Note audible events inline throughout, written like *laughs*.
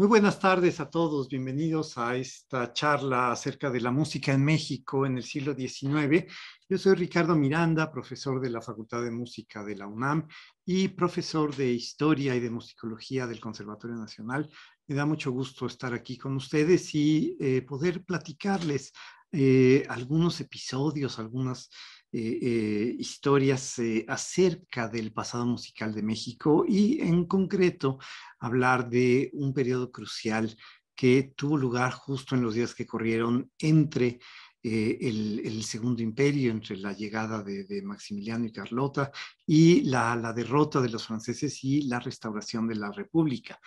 Muy buenas tardes a todos, bienvenidos a esta charla acerca de la música en México en el siglo XIX. Yo soy Ricardo Miranda, profesor de la Facultad de Música de la UNAM y profesor de Historia y de Musicología del Conservatorio Nacional. Me da mucho gusto estar aquí con ustedes y eh, poder platicarles eh, algunos episodios, algunas eh, eh, historias eh, acerca del pasado musical de México y en concreto hablar de un periodo crucial que tuvo lugar justo en los días que corrieron entre el, Segundo Imperio, entre la llegada de, Maximiliano y Carlota y la, derrota de los franceses y la restauración de la República.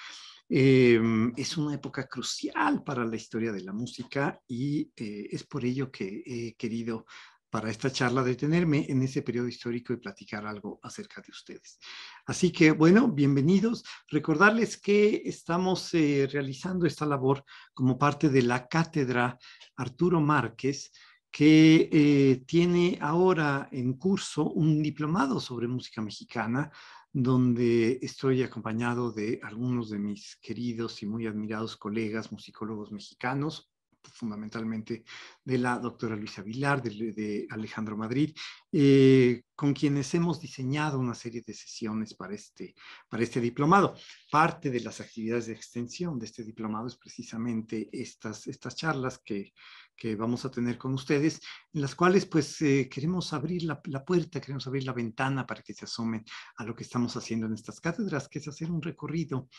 Em, es una época crucial para la historia de la música y es por ello que he querido para esta charla, detenerme en ese periodo histórico y platicar algo acerca de ustedes. Así que, bueno, bienvenidos. Recordarles que estamos eh, realizando esta labor como parte de la cátedra Arturo Márquez, que eh, tiene ahora en curso un diplomado sobre música mexicana donde estoy acompañado de algunos de mis queridos y muy admirados colegas musicólogos mexicanos, pues, fundamentalmente de la doctora Luisa Vilar, de, Alejandro Madrid, eh, con quienes hemos diseñado una serie de sesiones para este, para este diplomado. Parte de las actividades de extensión de este diplomado es precisamente estas charlas que, que vamos a tener con ustedes, en las cuales pues eh, queremos abrir la, puerta, queremos abrir la ventana para que se asomen a lo que estamos haciendo en estas cátedras, que es hacer un recorrido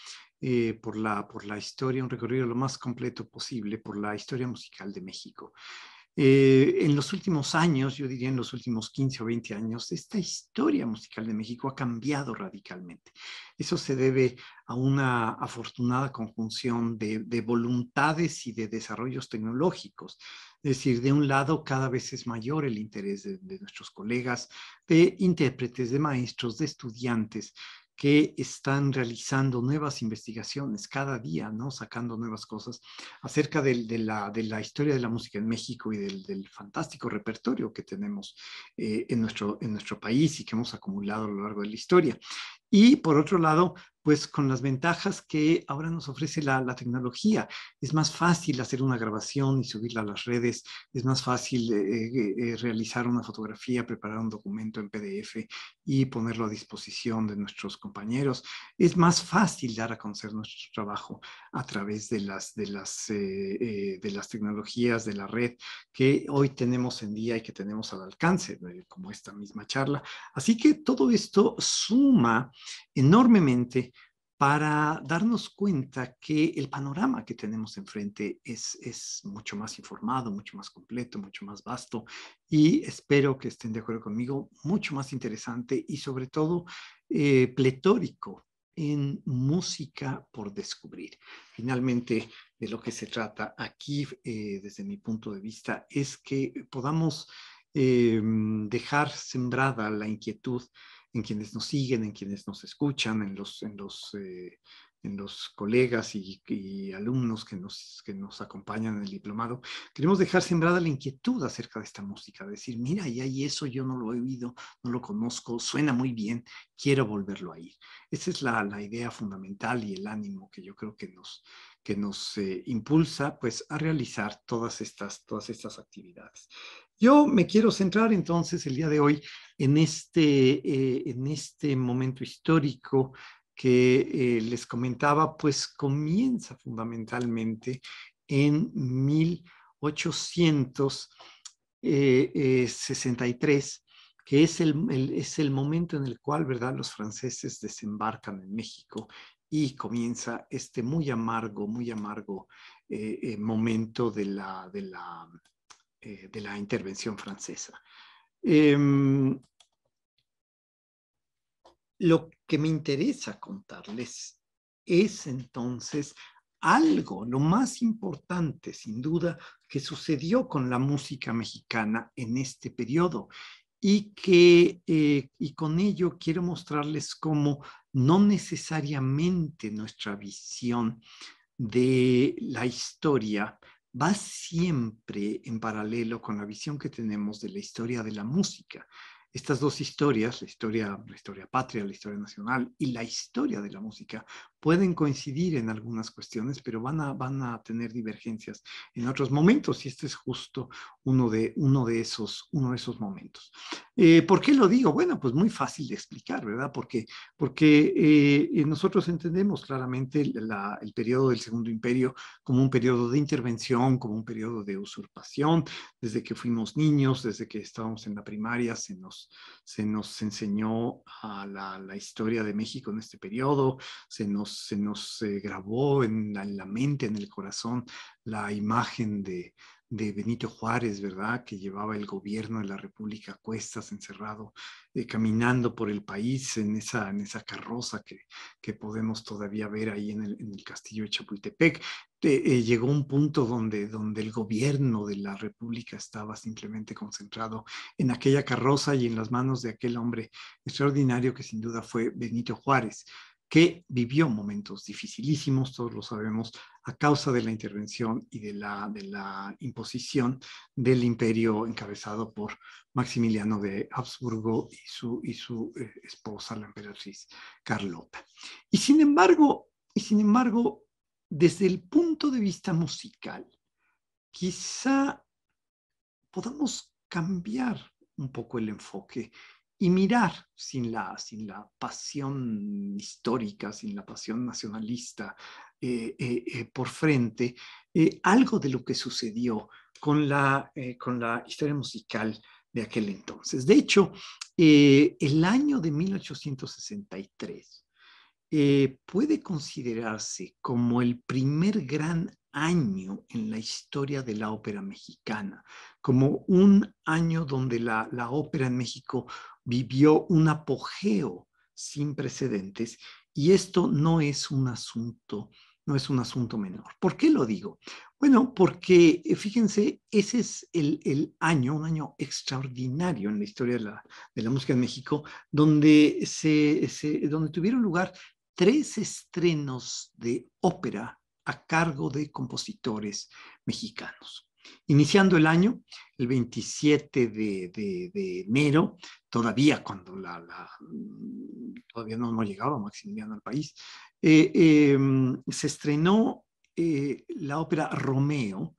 eh, por la historia, un recorrido lo más completo posible por la historia musical de México. Eh, en los últimos años, yo diría en los últimos 15 o 20 años, esta historia musical de México ha cambiado radicalmente. Eso se debe a una afortunada conjunción de, voluntades y de desarrollos tecnológicos. Es decir, de un lado, cada vez es mayor el interés de nuestros colegas, de intérpretes, de maestros, de estudiantes, que están realizando nuevas investigaciones cada día, ¿no? Sacando nuevas cosas acerca de, la, historia de la música en México y del, fantástico repertorio que tenemos eh, en, nuestro, en nuestro país y que hemos acumulado a lo largo de la historia. Y por otro lado, pues con las ventajas que ahora nos ofrece la, tecnología. Es más fácil hacer una grabación y subirla a las redes, es más fácil eh, eh, eh, realizar una fotografía, preparar un documento en PDF y ponerlo a disposición de nuestros compañeros. Es más fácil dar a conocer nuestro trabajo a través de las, de las, de las tecnologías de la red que hoy tenemos en día y que tenemos al alcance, como esta misma charla. Así que todo esto suma enormemente para darnos cuenta que el panorama que tenemos enfrente es, mucho más informado, mucho más completo, mucho más vasto y espero que estén de acuerdo conmigo, mucho más interesante y sobre todo eh, pletórico en música por descubrir. Finalmente, de lo que se trata aquí, eh, desde mi punto de vista, es que podamos em, dejar sembrada la inquietud en quienes nos siguen, en quienes nos escuchan, en los, en los, eh, en los colegas y, alumnos que nos, que nos acompañan en el diplomado. Queremos dejar sembrada la inquietud acerca de esta música, decir, mira, ya hay eso, yo no lo he oído, no lo conozco, suena muy bien, quiero volverlo a ir. Esa es la, la idea fundamental y el ánimo que yo creo que nos, que nos eh, impulsa pues, a realizar todas estas, todas estas actividades. Yo me quiero centrar entonces el día de hoy en este, eh, en este momento histórico que eh, les comentaba, pues comienza fundamentalmente en 1863, eh, que es el, es el momento en el cual, ¿verdad?, los franceses desembarcan en México y comienza este muy amargo, muy amargo momento de la, de la eh, de la intervención francesa. Em, lo que me interesa contarles es entonces algo, lo más importante, sin duda, que sucedió con la música mexicana en este periodo y que eh, y con ello quiero mostrarles cómo no necesariamente nuestra visión de la historia va siempre en paralelo con la visión que tenemos de la historia de la música. Estas dos historias, la historia, la historia patria, la historia nacional y la historia de la música, pueden coincidir en algunas cuestiones, pero van a, van a tener divergencias en otros momentos y este es justo uno de, uno de, esos, uno de esos momentos. Eh, ¿Por qué lo digo? Bueno, pues muy fácil de explicar, ¿verdad? Porque, porque eh, eh, nosotros entendemos claramente el periodo del Segundo Imperio como un periodo de intervención, como un periodo de usurpación, desde que fuimos niños, desde que estábamos en la primaria, se nos, se nos enseñó a la, la historia de México en este periodo, se nos se nos eh, grabó en, la mente, en el corazón, la imagen de, Benito Juárez, ¿verdad? Que llevaba el gobierno de la República a cuestas, encerrado, eh, caminando por el país en esa, en carroza que, podemos todavía ver ahí en el, castillo de Chapultepec. Eh, llegó un punto donde, donde el gobierno de la República estaba simplemente concentrado en aquella carroza y en las manos de aquel hombre extraordinario que sin duda fue Benito Juárez que vivió momentos dificilísimos, todos lo sabemos, a causa de la intervención y de la, de la imposición del imperio encabezado por Maximiliano de Habsburgo y su, y su eh, esposa, la emperatriz Carlota. Y sin embargo, y sin embargo, desde el punto de vista musical, quizá podamos cambiar un poco el enfoque y mirar sin la, sin la pasión histórica, sin la pasión nacionalista eh, eh, eh, por frente, algo de lo que sucedió con la, con la historia musical de aquel entonces. De hecho, el año de 1863 puede considerarse como el primer gran año en la historia de la ópera mexicana, como un año donde la, la ópera en México vivió un apogeo sin precedentes y esto no es un asunto, no es un asunto menor. ¿Por qué lo digo? Bueno, porque eh, fíjense, ese es el, año, un año extraordinario en la historia de la, música en México, donde, donde tuvieron lugar tres estrenos de ópera a cargo de compositores mexicanos. Iniciando el año, el 27 de, enero, todavía cuando todavía no hemos llegado Maximiliano al país, eh, em, se estrenó eh, la ópera Romeo,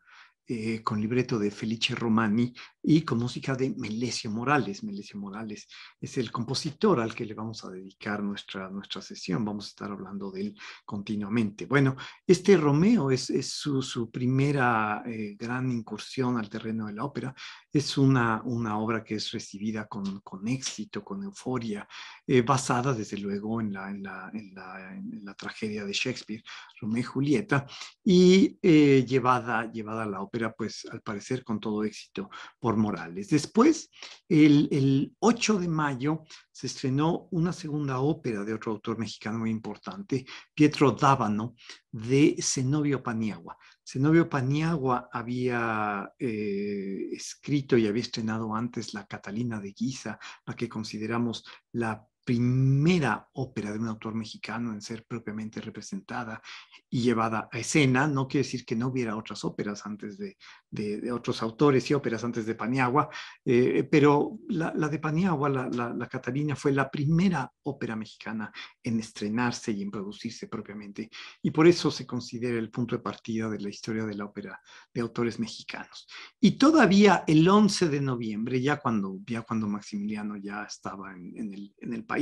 eh, con libreto de Felice Romani, y con música de Melesio Morales. Melesio Morales es el compositor al que le vamos a dedicar nuestra, nuestra sesión. Vamos a estar hablando de él continuamente. Bueno, este Romeo es, es su, su, primera eh, gran incursión al terreno de la ópera. Es una, una obra que es recibida con, con éxito, con euforia, eh, basada desde luego en la, en la, en la, tragedia de Shakespeare, Romeo y Julieta, y eh, llevada, llevada a la ópera, pues al parecer con todo éxito por Morales. Después, el, el, 8 de mayo, se estrenó una segunda ópera de otro autor mexicano muy importante, Pietro Dávano, de Zenobio Paniagua. Zenobio Paniagua había eh, escrito y había estrenado antes la Catalina de Guisa, la que consideramos la primera ópera de un autor mexicano en ser propiamente representada y llevada a escena. No quiere decir que no hubiera otras óperas antes de, de, otros autores y óperas antes de Paniagua, eh, pero la, de Paniagua, la, la, Catalina, fue la primera ópera mexicana en estrenarse y en producirse propiamente. Y por eso se considera el punto de partida de la historia de la ópera de autores mexicanos. Y todavía el 11 de noviembre, ya cuando, ya cuando Maximiliano ya estaba en, el, en el país,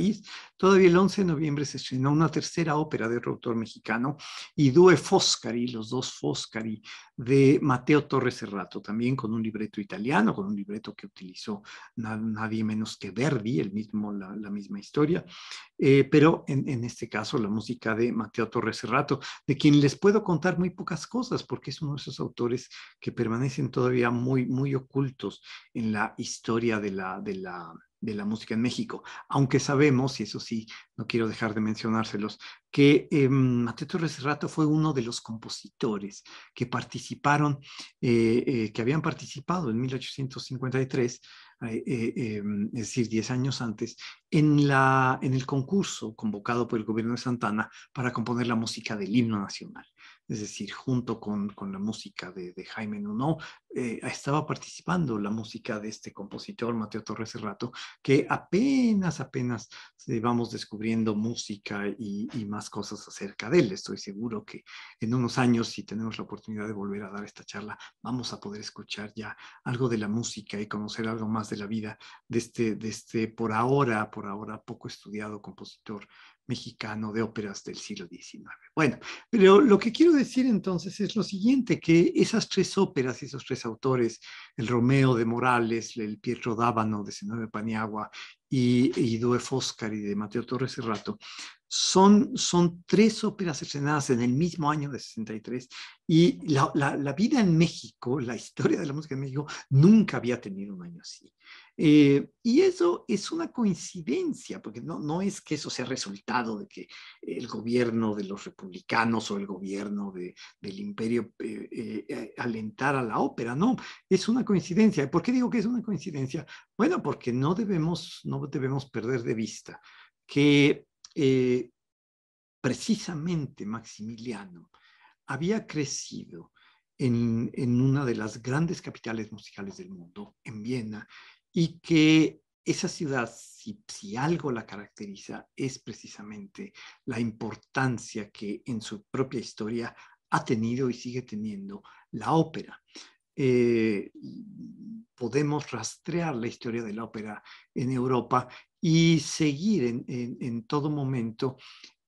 Todavía el 11 de noviembre se estrenó una tercera ópera de otro autor mexicano, y Due Foscari, los dos Foscari, de Mateo Torres Serrato, también con un libreto italiano, con un libreto que utilizó nadie menos que Verdi, el mismo, la, misma historia, eh, pero en, este caso la música de Mateo Torres Serrato, de quien les puedo contar muy pocas cosas, porque es uno de esos autores que permanecen todavía muy, muy ocultos en la historia de la, de la, de la música en México, aunque sabemos, y eso sí, no quiero dejar de mencionárselos, que eh, Mateo Torres fue uno de los compositores que participaron, eh, eh, que habían participado en 1853, eh, em, es decir, 10 años antes, en, la, en el concurso convocado por el gobierno de Santana para componer la música del himno nacional es decir, junto con, la música de, Jaime Nuno, eh, estaba participando la música de este compositor, Mateo Torres Serrato, que apenas, apenas eh, vamos descubriendo música y, más cosas acerca de él. Estoy seguro que en unos años, si tenemos la oportunidad de volver a dar esta charla, vamos a poder escuchar ya algo de la música y conocer algo más de la vida de este, de este por ahora, por ahora poco estudiado compositor mexicano de óperas del siglo XIX. Bueno, pero lo que quiero decir entonces es lo siguiente, que esas tres óperas, esos tres autores, el Romeo de Morales, el Pietro Dávano de de Paniagua y, y Due y de Mateo Torres Cerrato, son, son tres óperas estrenadas en el mismo año de 63 y la, la, la vida en México, la historia de la música en México, nunca había tenido un año así. Eh, y eso es una coincidencia, porque no, es que eso sea resultado de que el gobierno de los republicanos o el gobierno del imperio eh, eh, alentara la ópera, no, es una coincidencia. ¿Por qué digo que es una coincidencia? Bueno, porque no debemos, perder de vista que precisamente Maximiliano había crecido en, una de las grandes capitales musicales del mundo, en Viena, y que esa ciudad, si, algo la caracteriza, es precisamente la importancia que en su propia historia ha tenido y sigue teniendo la ópera. Eh, podemos rastrear la historia de la ópera en Europa y seguir en, todo momento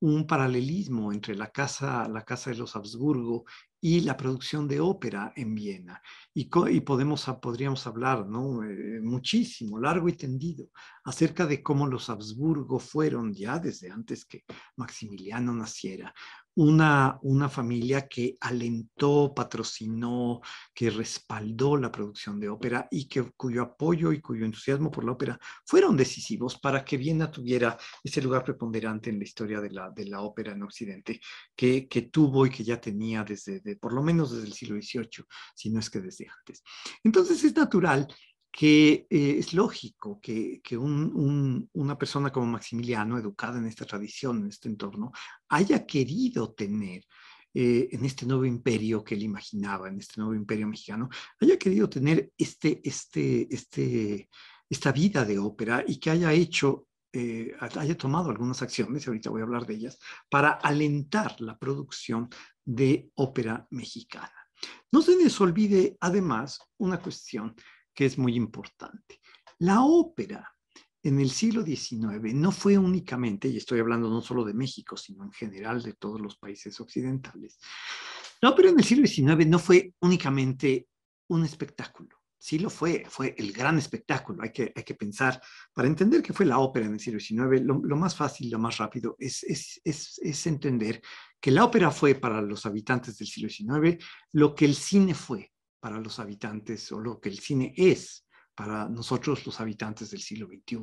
un paralelismo entre la casa, la casa de los Habsburgo y la producción de ópera en Viena. Y, podemos, podríamos hablar ¿no? Eh, muchísimo, largo y tendido, acerca de cómo los Habsburgo fueron ya desde antes que Maximiliano naciera, una, familia que alentó, patrocinó, que respaldó la producción de ópera y que, cuyo apoyo y cuyo entusiasmo por la ópera fueron decisivos para que Viena tuviera ese lugar preponderante en la historia de la, de la ópera en Occidente que, tuvo y que ya tenía desde, por lo menos desde el siglo XVIII, si no es que desde antes. Entonces es natural que eh, es lógico que, que un, una persona como Maximiliano, educada en esta tradición, en este entorno, haya querido tener eh, en este nuevo imperio que él imaginaba, en este nuevo imperio mexicano, haya querido tener este, este, este, esta vida de ópera y que haya hecho, eh, haya tomado algunas acciones, y ahorita voy a hablar de ellas, para alentar la producción de ópera mexicana. No se les olvide, además, una cuestión que es muy importante. La ópera en el siglo XIX no fue únicamente, y estoy hablando no solo de México, sino en general de todos los países occidentales, la ópera en el siglo XIX no fue únicamente un espectáculo. Sí lo fue, fue el gran espectáculo. Hay que, hay que pensar, para entender qué fue la ópera en el siglo XIX, lo, más fácil, lo más rápido es entender que la ópera fue para los habitantes del siglo XIX lo que el cine fue para los habitantes o lo que el cine es para nosotros los habitantes del siglo XXI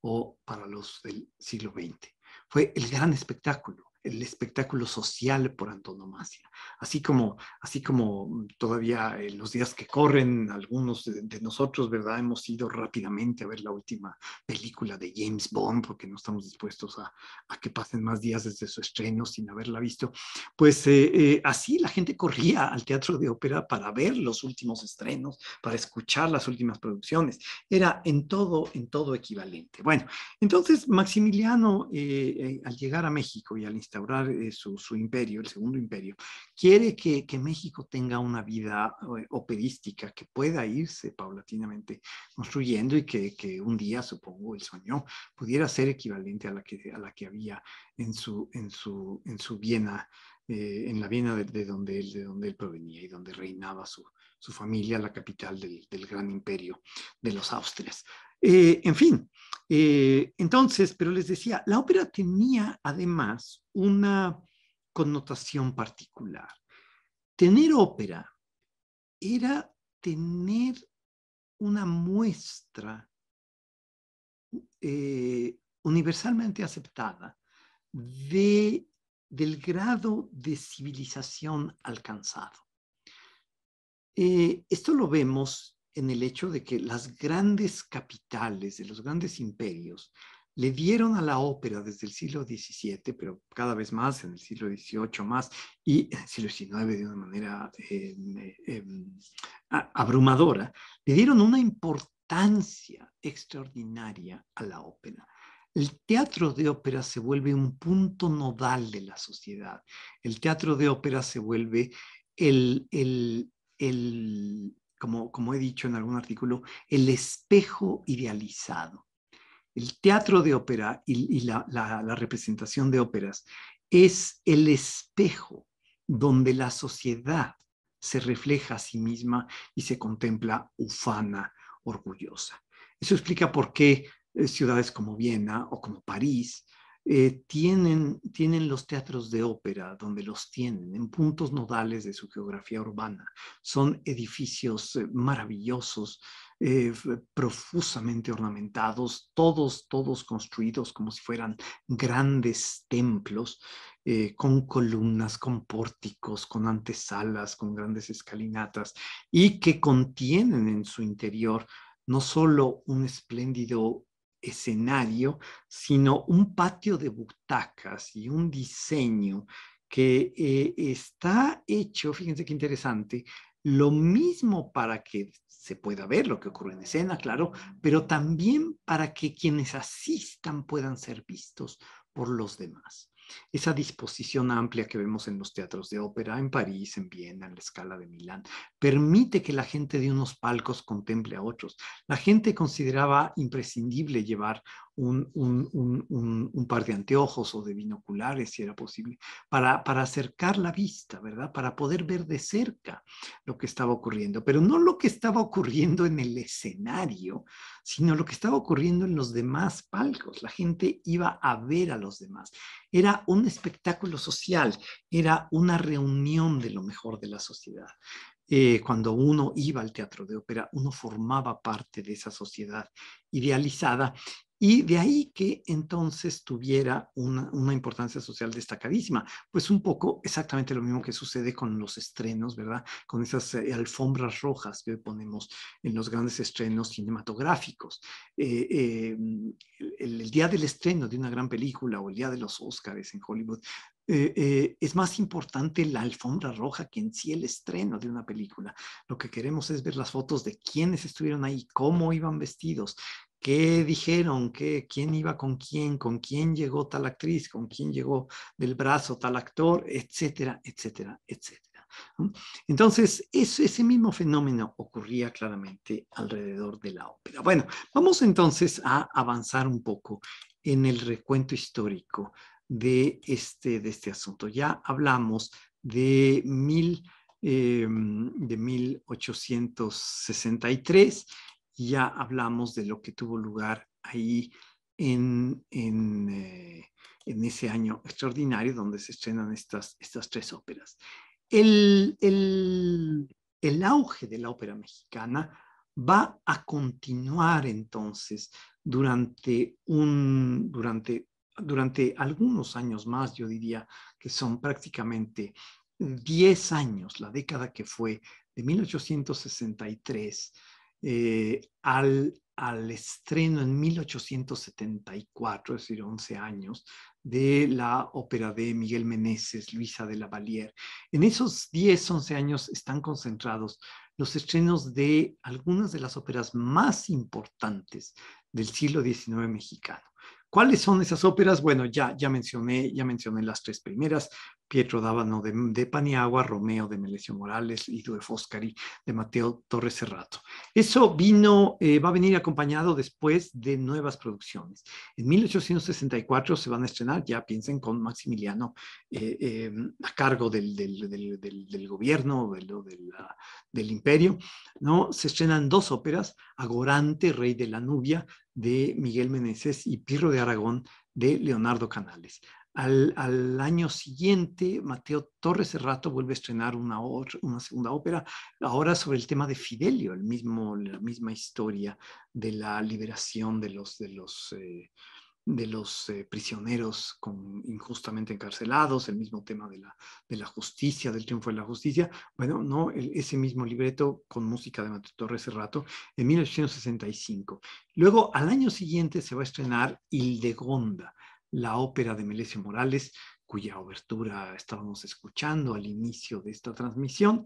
o para los del siglo XX. Fue el gran espectáculo el espectáculo social por antonomasia. Así como, así como mm, todavía en eh, los días que corren, algunos de, nosotros, ¿verdad? Hemos ido rápidamente a ver la última película de James Bond porque no estamos dispuestos a, a que pasen más días desde su estreno sin haberla visto. Pues eh, eh, así la gente corría al teatro de ópera para ver los últimos estrenos, para escuchar las últimas producciones. Era en todo, en todo equivalente. Bueno, entonces Maximiliano, al llegar a México y al instalar eh, su, imperio, el segundo imperio, quiere que, México tenga una vida eh, operística que pueda irse paulatinamente construyendo y que, un día, supongo, el sueño pudiera ser equivalente a la que, a la que había en su, en su, en su Viena, eh, en la Viena de, donde él, de donde él provenía y donde reinaba su, su familia, la capital del, gran imperio de los Austrias. en fin, eh, entonces, pero les decía, la ópera tenía además una connotación particular. Tener ópera era tener una muestra eh, universalmente aceptada del grado de civilización alcanzado. Eh, esto lo vemos en el hecho de que las grandes capitales de los grandes imperios le dieron a la ópera desde el siglo XVII, pero cada vez más en el siglo XVIII más, y en el siglo XIX de una manera eh, eh, eh, abrumadora, le dieron una importancia extraordinaria a la ópera. El teatro de ópera se vuelve un punto nodal de la sociedad. El teatro de ópera se vuelve el, el como, he dicho en algún artículo, el espejo idealizado. El teatro de ópera y, la representación de óperas es el espejo donde la sociedad se refleja a sí misma y se contempla ufana, orgullosa. Eso explica por qué eh, ciudades como Viena o como París eh, tienen, tienen los teatros de ópera, donde los tienen, en puntos nodales de su geografía urbana. Son edificios eh, maravillosos, eh, profusamente ornamentados, todos, todos construidos como si fueran grandes templos, con columnas, con pórticos, con antesalas, con grandes escalinatas, y que contienen en su interior no solo un espléndido escenario, sino un patio de butacas y un diseño que eh, está hecho, fíjense qué interesante, lo mismo para que se pueda ver lo que ocurre en escena, claro, pero también para que quienes asistan puedan ser vistos por los demás esa disposición amplia que vemos en los teatros de ópera, en París, en Viena, en la escala de Milán, permite que la gente de unos palcos contemple a otros. La gente consideraba imprescindible llevar un, par de anteojos o de binoculares, si era posible, para, para acercar la vista, ¿verdad? Para poder ver de cerca lo que estaba ocurriendo, pero no lo que estaba ocurriendo en el escenario, sino lo que estaba ocurriendo en los demás palcos. La gente iba a ver a los demás. Era un espectáculo social, era una reunión de lo mejor de la sociedad. Eh, cuando uno iba al teatro de ópera, uno formaba parte de esa sociedad idealizada y de ahí que entonces tuviera una, una, importancia social destacadísima. Pues un poco exactamente lo mismo que sucede con los estrenos, ¿verdad? Con esas eh, alfombras rojas que ponemos en los grandes estrenos cinematográficos. Eh, eh, el, el, día del estreno de una gran película o el día de los Óscares en Hollywood, es más importante la alfombra roja que en sí el estreno de una película. Lo que queremos es ver las fotos de quiénes estuvieron ahí, cómo iban vestidos, qué dijeron, qué, quién iba con quién, con quién llegó tal actriz, con quién llegó del brazo tal actor, etcétera, etcétera, etcétera. Entonces, ese mismo fenómeno ocurría claramente alrededor de la ópera. Bueno, vamos entonces a avanzar un poco en el recuento histórico de este, de este asunto. Ya hablamos de, mil, em, de 1863 ya hablamos de lo que tuvo lugar ahí en, eh, ese año extraordinario donde se estrenan estas, tres óperas. El, auge de la ópera mexicana va a continuar entonces durante, durante, durante algunos años más, yo diría que son prácticamente 10 años, la década que fue de 1863 eh, al, al estreno en 1874, es decir, 11 años, de la ópera de Miguel Meneses, Luisa de la Valier. En esos 10, 11 años están concentrados los estrenos de algunas de las óperas más importantes del siglo XIX mexicano. ¿Cuáles son esas óperas? Bueno, ya, ya mencioné, ya mencioné las tres primeras, Pietro Dávano de, Paniagua, Romeo de Melesio Morales, y de Foscari, de Mateo Torres Serrato. Eso vino, eh, va a venir acompañado después de nuevas producciones. En 1864 se van a estrenar, ya piensen con Maximiliano eh, em, a cargo del, gobierno, del, imperio, ¿no? Se estrenan dos óperas, Agorante, Rey de la Nubia, de Miguel Meneses y Pirro de Aragón de Leonardo Canales. Al, año siguiente, Mateo Torres Cerrato vuelve a estrenar una, segunda ópera, ahora sobre el tema de Fidelio, el mismo, la misma historia de la liberación de los, de los, eh, de los eh, prisioneros con, injustamente encarcelados, el mismo tema de la, de la, justicia, del triunfo de la justicia. Bueno, no, ese mismo libreto con música de Mateo Torres Cerrato, en 1865. Luego, al año siguiente, se va a estrenar Hildegonda la ópera de Melesio Morales, cuya obertura estábamos escuchando al inicio de esta transmisión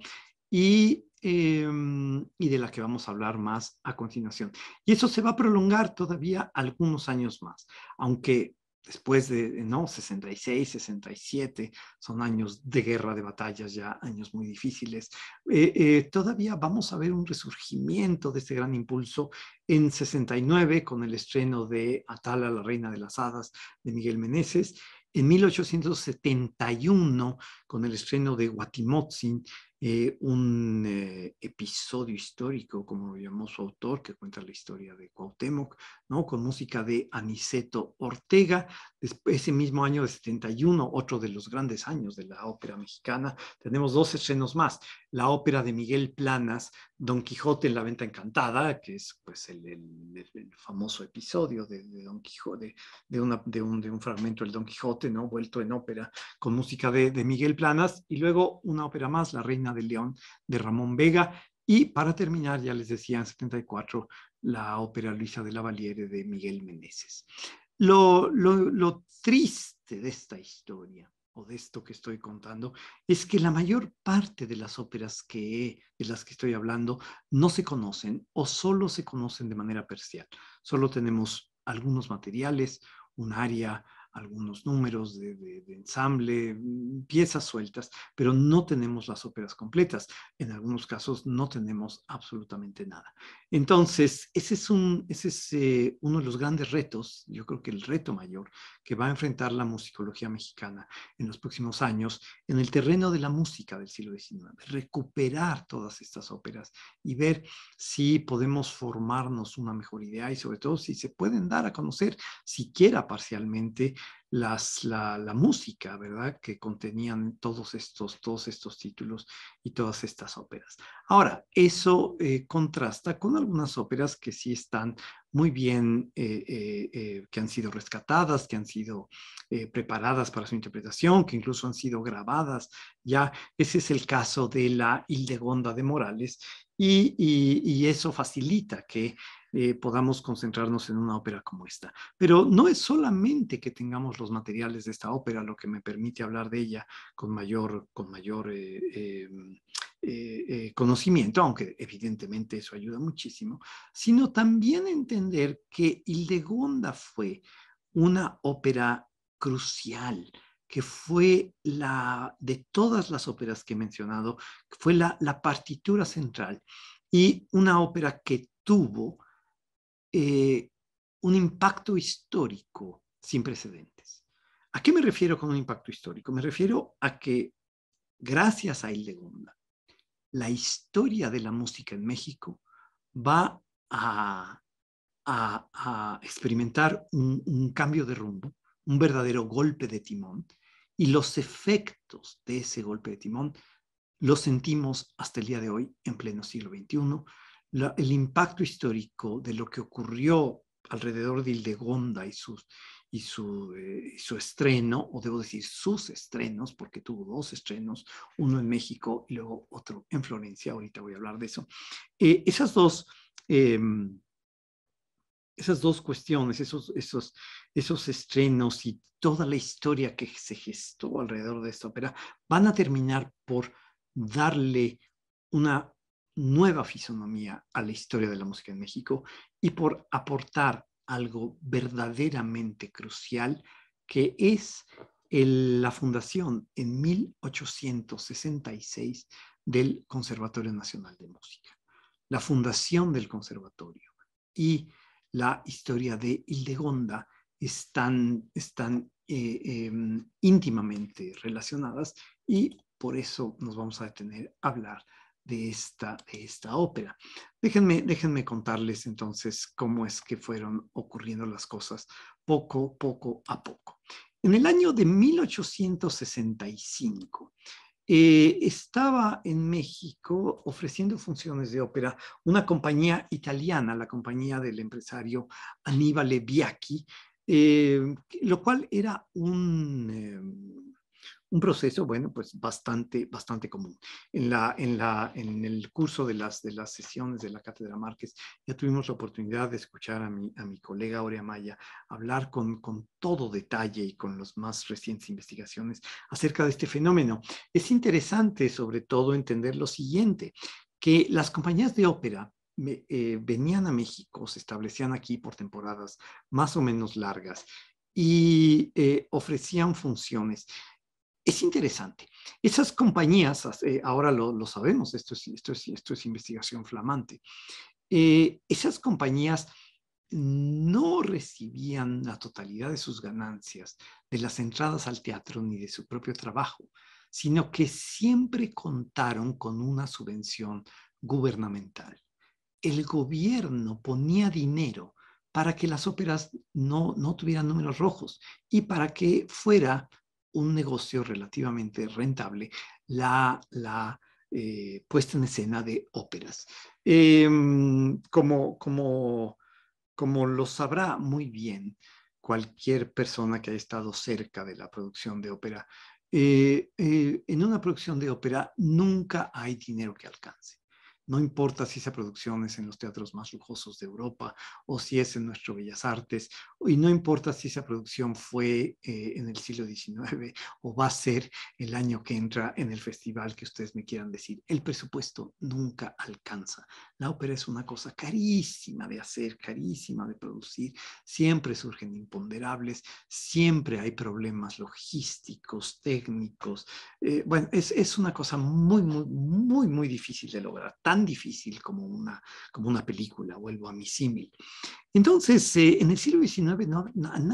y, em, y de la que vamos a hablar más a continuación. Y eso se va a prolongar todavía algunos años más, aunque después de, eh, no, 66, 67, son años de guerra, de batallas ya, años muy difíciles. Eh, eh, todavía vamos a ver un resurgimiento de este gran impulso en 69 con el estreno de Atala, la reina de las hadas, de Miguel Meneses. En 1871, con el estreno de Guatimotzin eh, un eh, episodio histórico, como lo llamó su autor, que cuenta la historia de Cuauhtémoc, ¿no? con música de Aniceto Ortega. ese mismo año de 71, otro de los grandes años de la ópera mexicana, tenemos dos estrenos más. La ópera de Miguel Planas Don Quijote en la Venta Encantada, que es pues, el, famoso episodio de, Don Quijote, de, de, un, fragmento del Don Quijote, ¿no? vuelto en ópera con música de, Miguel Planas, y luego una ópera más, La Reina del León, de Ramón Vega, y para terminar, ya les decía, en 74, la ópera Luisa de la Valiere de Miguel Meneses. lo triste de esta historia o de esto que estoy contando es que la mayor parte de las óperas que, de las que estoy hablando no se conocen o solo se conocen de manera parcial. Solo tenemos algunos materiales, un área, algunos números de, ensamble, mm, piezas sueltas, pero no tenemos las óperas completas. En algunos casos no tenemos absolutamente nada. Entonces, ese es, un, ese es eh, uno de los grandes retos, yo creo que el reto mayor que va a enfrentar la musicología mexicana en los próximos años en el terreno de la música del siglo XIX, recuperar todas estas óperas y ver si podemos formarnos una mejor idea y sobre todo si se pueden dar a conocer siquiera parcialmente las, la, música, ¿verdad? Que contenían todos estos, todos estos títulos y todas estas óperas. Ahora, eso eh, contrasta con algunas óperas que sí están muy bien, eh, eh, que han sido rescatadas, que han sido preparadas para su interpretación, que incluso han sido grabadas. Ya, ese es el caso de la Hildegonda de Morales, y, eso facilita que eh, podamos concentrarnos en una ópera como esta. Pero no es solamente que tengamos los materiales de esta ópera lo que me permite hablar de ella con mayor, con mayor eh, eh, mm, conocimiento, aunque evidentemente eso ayuda muchísimo, sino también entender que Hildegonda fue una ópera crucial que fue la de todas las óperas que he mencionado, fue la, partitura central y una ópera que tuvo eh, un impacto histórico sin precedentes. ¿A qué me refiero con un impacto histórico? Me refiero a que gracias a Hildegonda, la historia de la música en México va a, experimentar un, cambio de rumbo, un verdadero golpe de timón, y los efectos de ese golpe de timón los sentimos hasta el día de hoy, en pleno siglo XXI. el impacto histórico de lo que ocurrió alrededor de Hildegonda y, sus, y su, eh, su, estreno, o debo decir sus estrenos, porque tuvo dos estrenos, uno en México y luego otro en Florencia, ahorita voy a hablar de eso. Eh, esas dos... Em, esas dos cuestiones, esos, esos, esos estrenos y toda la historia que se gestó alrededor de esta ópera, van a terminar por darle una nueva fisonomía a la historia de la música en México y por aportar algo verdaderamente crucial que es la fundación en 1866 del Conservatorio Nacional de Música. La fundación del conservatorio y la historia de Hildegonda están, están eh, em, íntimamente relacionadas y por eso nos vamos a detener a hablar de esta, esta ópera. Déjenme, déjenme contarles entonces cómo es que fueron ocurriendo las cosas poco, poco a poco. En el año de 1865, eh, estaba en México ofreciendo funciones de ópera una compañía italiana, la compañía del empresario Aníbal Biacchi, eh, lo cual era un em, un proceso, bueno, pues bastante, bastante común. En, en, el curso de las, de las sesiones de la Cátedra Márquez ya tuvimos la oportunidad de escuchar a mi, colega Aurea Maya hablar con, todo detalle y con las más recientes investigaciones acerca de este fenómeno. Es interesante sobre todo entender lo siguiente, que las compañías de ópera eh, venían a México, se establecían aquí por temporadas más o menos largas y eh, ofrecían funciones es interesante. Esas compañías, eh, ahora lo, sabemos, esto es, investigación flamante, eh, esas compañías no recibían la totalidad de sus ganancias de las entradas al teatro ni de su propio trabajo, sino que siempre contaron con una subvención gubernamental. El gobierno ponía dinero para que las óperas no tuvieran números rojos y para que fuera un negocio relativamente rentable la, la eh, puesta en escena de óperas. Em, como, como, como lo sabrá muy bien cualquier persona que haya estado cerca de la producción de ópera, eh, eh, en una producción de ópera nunca hay dinero que alcance. No importa si esa producción es en los teatros más lujosos de Europa o si es en nuestro Bellas Artes, y no importa si esa producción fue eh, en el siglo XIX o va a ser el año que entra en el festival que ustedes me quieran decir. El presupuesto nunca alcanza. La ópera es una cosa carísima de hacer, carísima de producir. Siempre surgen imponderables, siempre hay problemas logísticos, técnicos. Eh, bueno, es, es una cosa muy, muy, muy, muy difícil de lograr tan difícil como una, como una película, vuelvo a mi símil. Entonces, eh, en el siglo XIX no,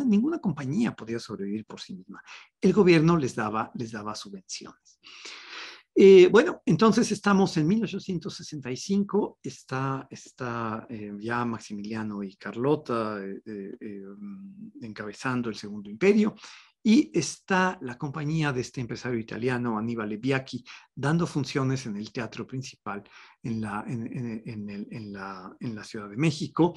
ninguna compañía podía sobrevivir por sí misma. El gobierno les daba, les daba subvenciones. Eh, bueno, entonces estamos en 1865, está, está eh, ya Maximiliano y Carlota mm, encabezando el Segundo Imperio, y está la compañía de este empresario italiano, Aníbal Biacchi, dando funciones en el teatro principal en la, en, Ciudad de México.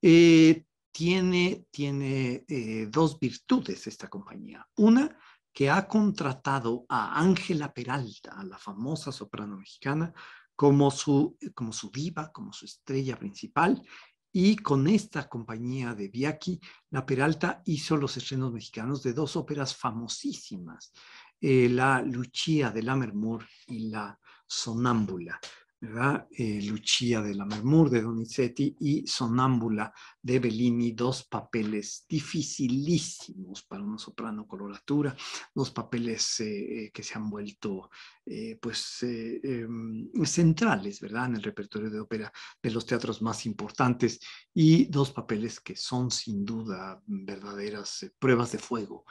Eh, tiene, eh, dos virtudes esta compañía. Una, que ha contratado a Ángela Peralta, a la famosa soprano mexicana, como su, como su diva, como su estrella principal, y con esta compañía de Biaki, La Peralta hizo los estrenos mexicanos de dos óperas famosísimas, eh, la Luchía de Lammermoor y la Sonámbula. Eh, Lucia de la Mermur de Donizetti y Sonámbula de Bellini, dos papeles dificilísimos para una soprano coloratura, dos papeles eh, eh, que se han vuelto pues em, centrales, ¿verdad? En el repertorio de ópera de los teatros más importantes y dos papeles que son sin duda verdaderas pruebas de fuego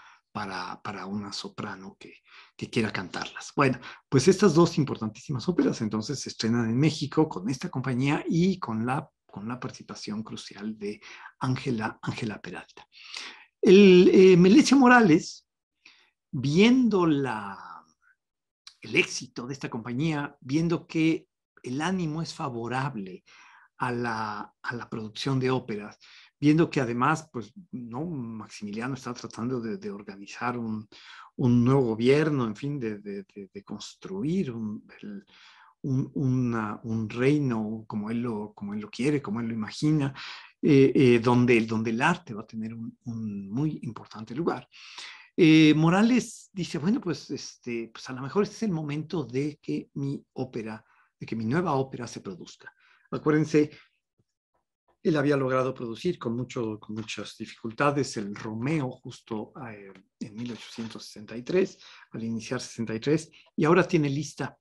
para, una soprano que, quiera cantarlas. Bueno, pues estas dos importantísimas óperas entonces se estrenan en México con esta compañía y con la, con la participación crucial de Ángela Peralta. El, eh, Morales, viendo el éxito de esta compañía, viendo que el ánimo es favorable a la, a la producción de óperas, viendo que además, pues, no, Maximiliano está tratando de, organizar un, un, nuevo gobierno, en fin, de, construir un, un, reino como él, lo, como él lo quiere, como él lo imagina, eh, eh, donde, donde el arte va a tener un, muy importante lugar. Eh, Morales dice, bueno, pues, este, pues a lo mejor este es el momento de que mi ópera, de que mi nueva ópera se produzca. Acuérdense, él había logrado producir con, mucho, muchas dificultades el Romeo justo ah, eh, en 1863, al iniciar 63, y ahora tiene lista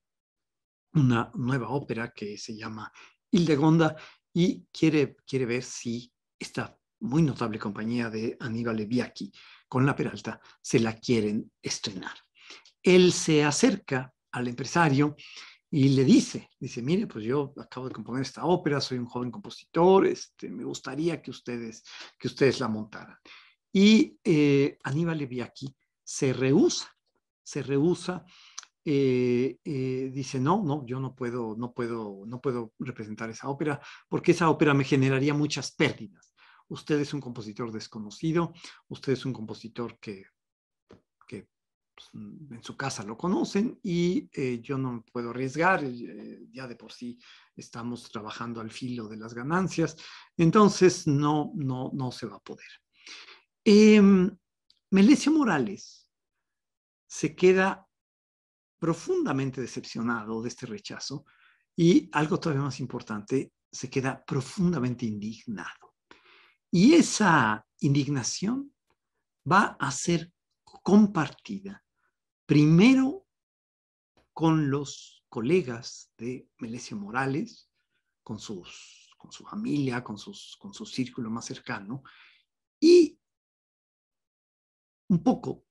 una nueva ópera que se llama Hildegonda y quiere, quiere ver si esta muy notable compañía de Aníbal Ebiaki con la Peralta se la quieren estrenar. Él se acerca al empresario y le dice, dice, mire, pues yo acabo de componer esta ópera, soy un joven compositor, este, me gustaría que ustedes, que ustedes la montaran. Y eh, Aníbal aquí se rehúsa, se rehúsa, eh, eh, dice, no, no, yo no puedo, no puedo, no puedo representar esa ópera porque esa ópera me generaría muchas pérdidas. Usted es un compositor desconocido, usted es un compositor que pues, mm, en su casa lo conocen y eh, yo no puedo arriesgar, eh, ya de por sí estamos trabajando al filo de las ganancias, entonces no, no, no se va a poder. Eh, Melesio Morales se queda profundamente decepcionado de este rechazo y algo todavía más importante, se queda profundamente indignado. Y esa indignación va a ser compartida primero con los colegas de Melesio Morales, con, su familia, con, su círculo más cercano, y un poco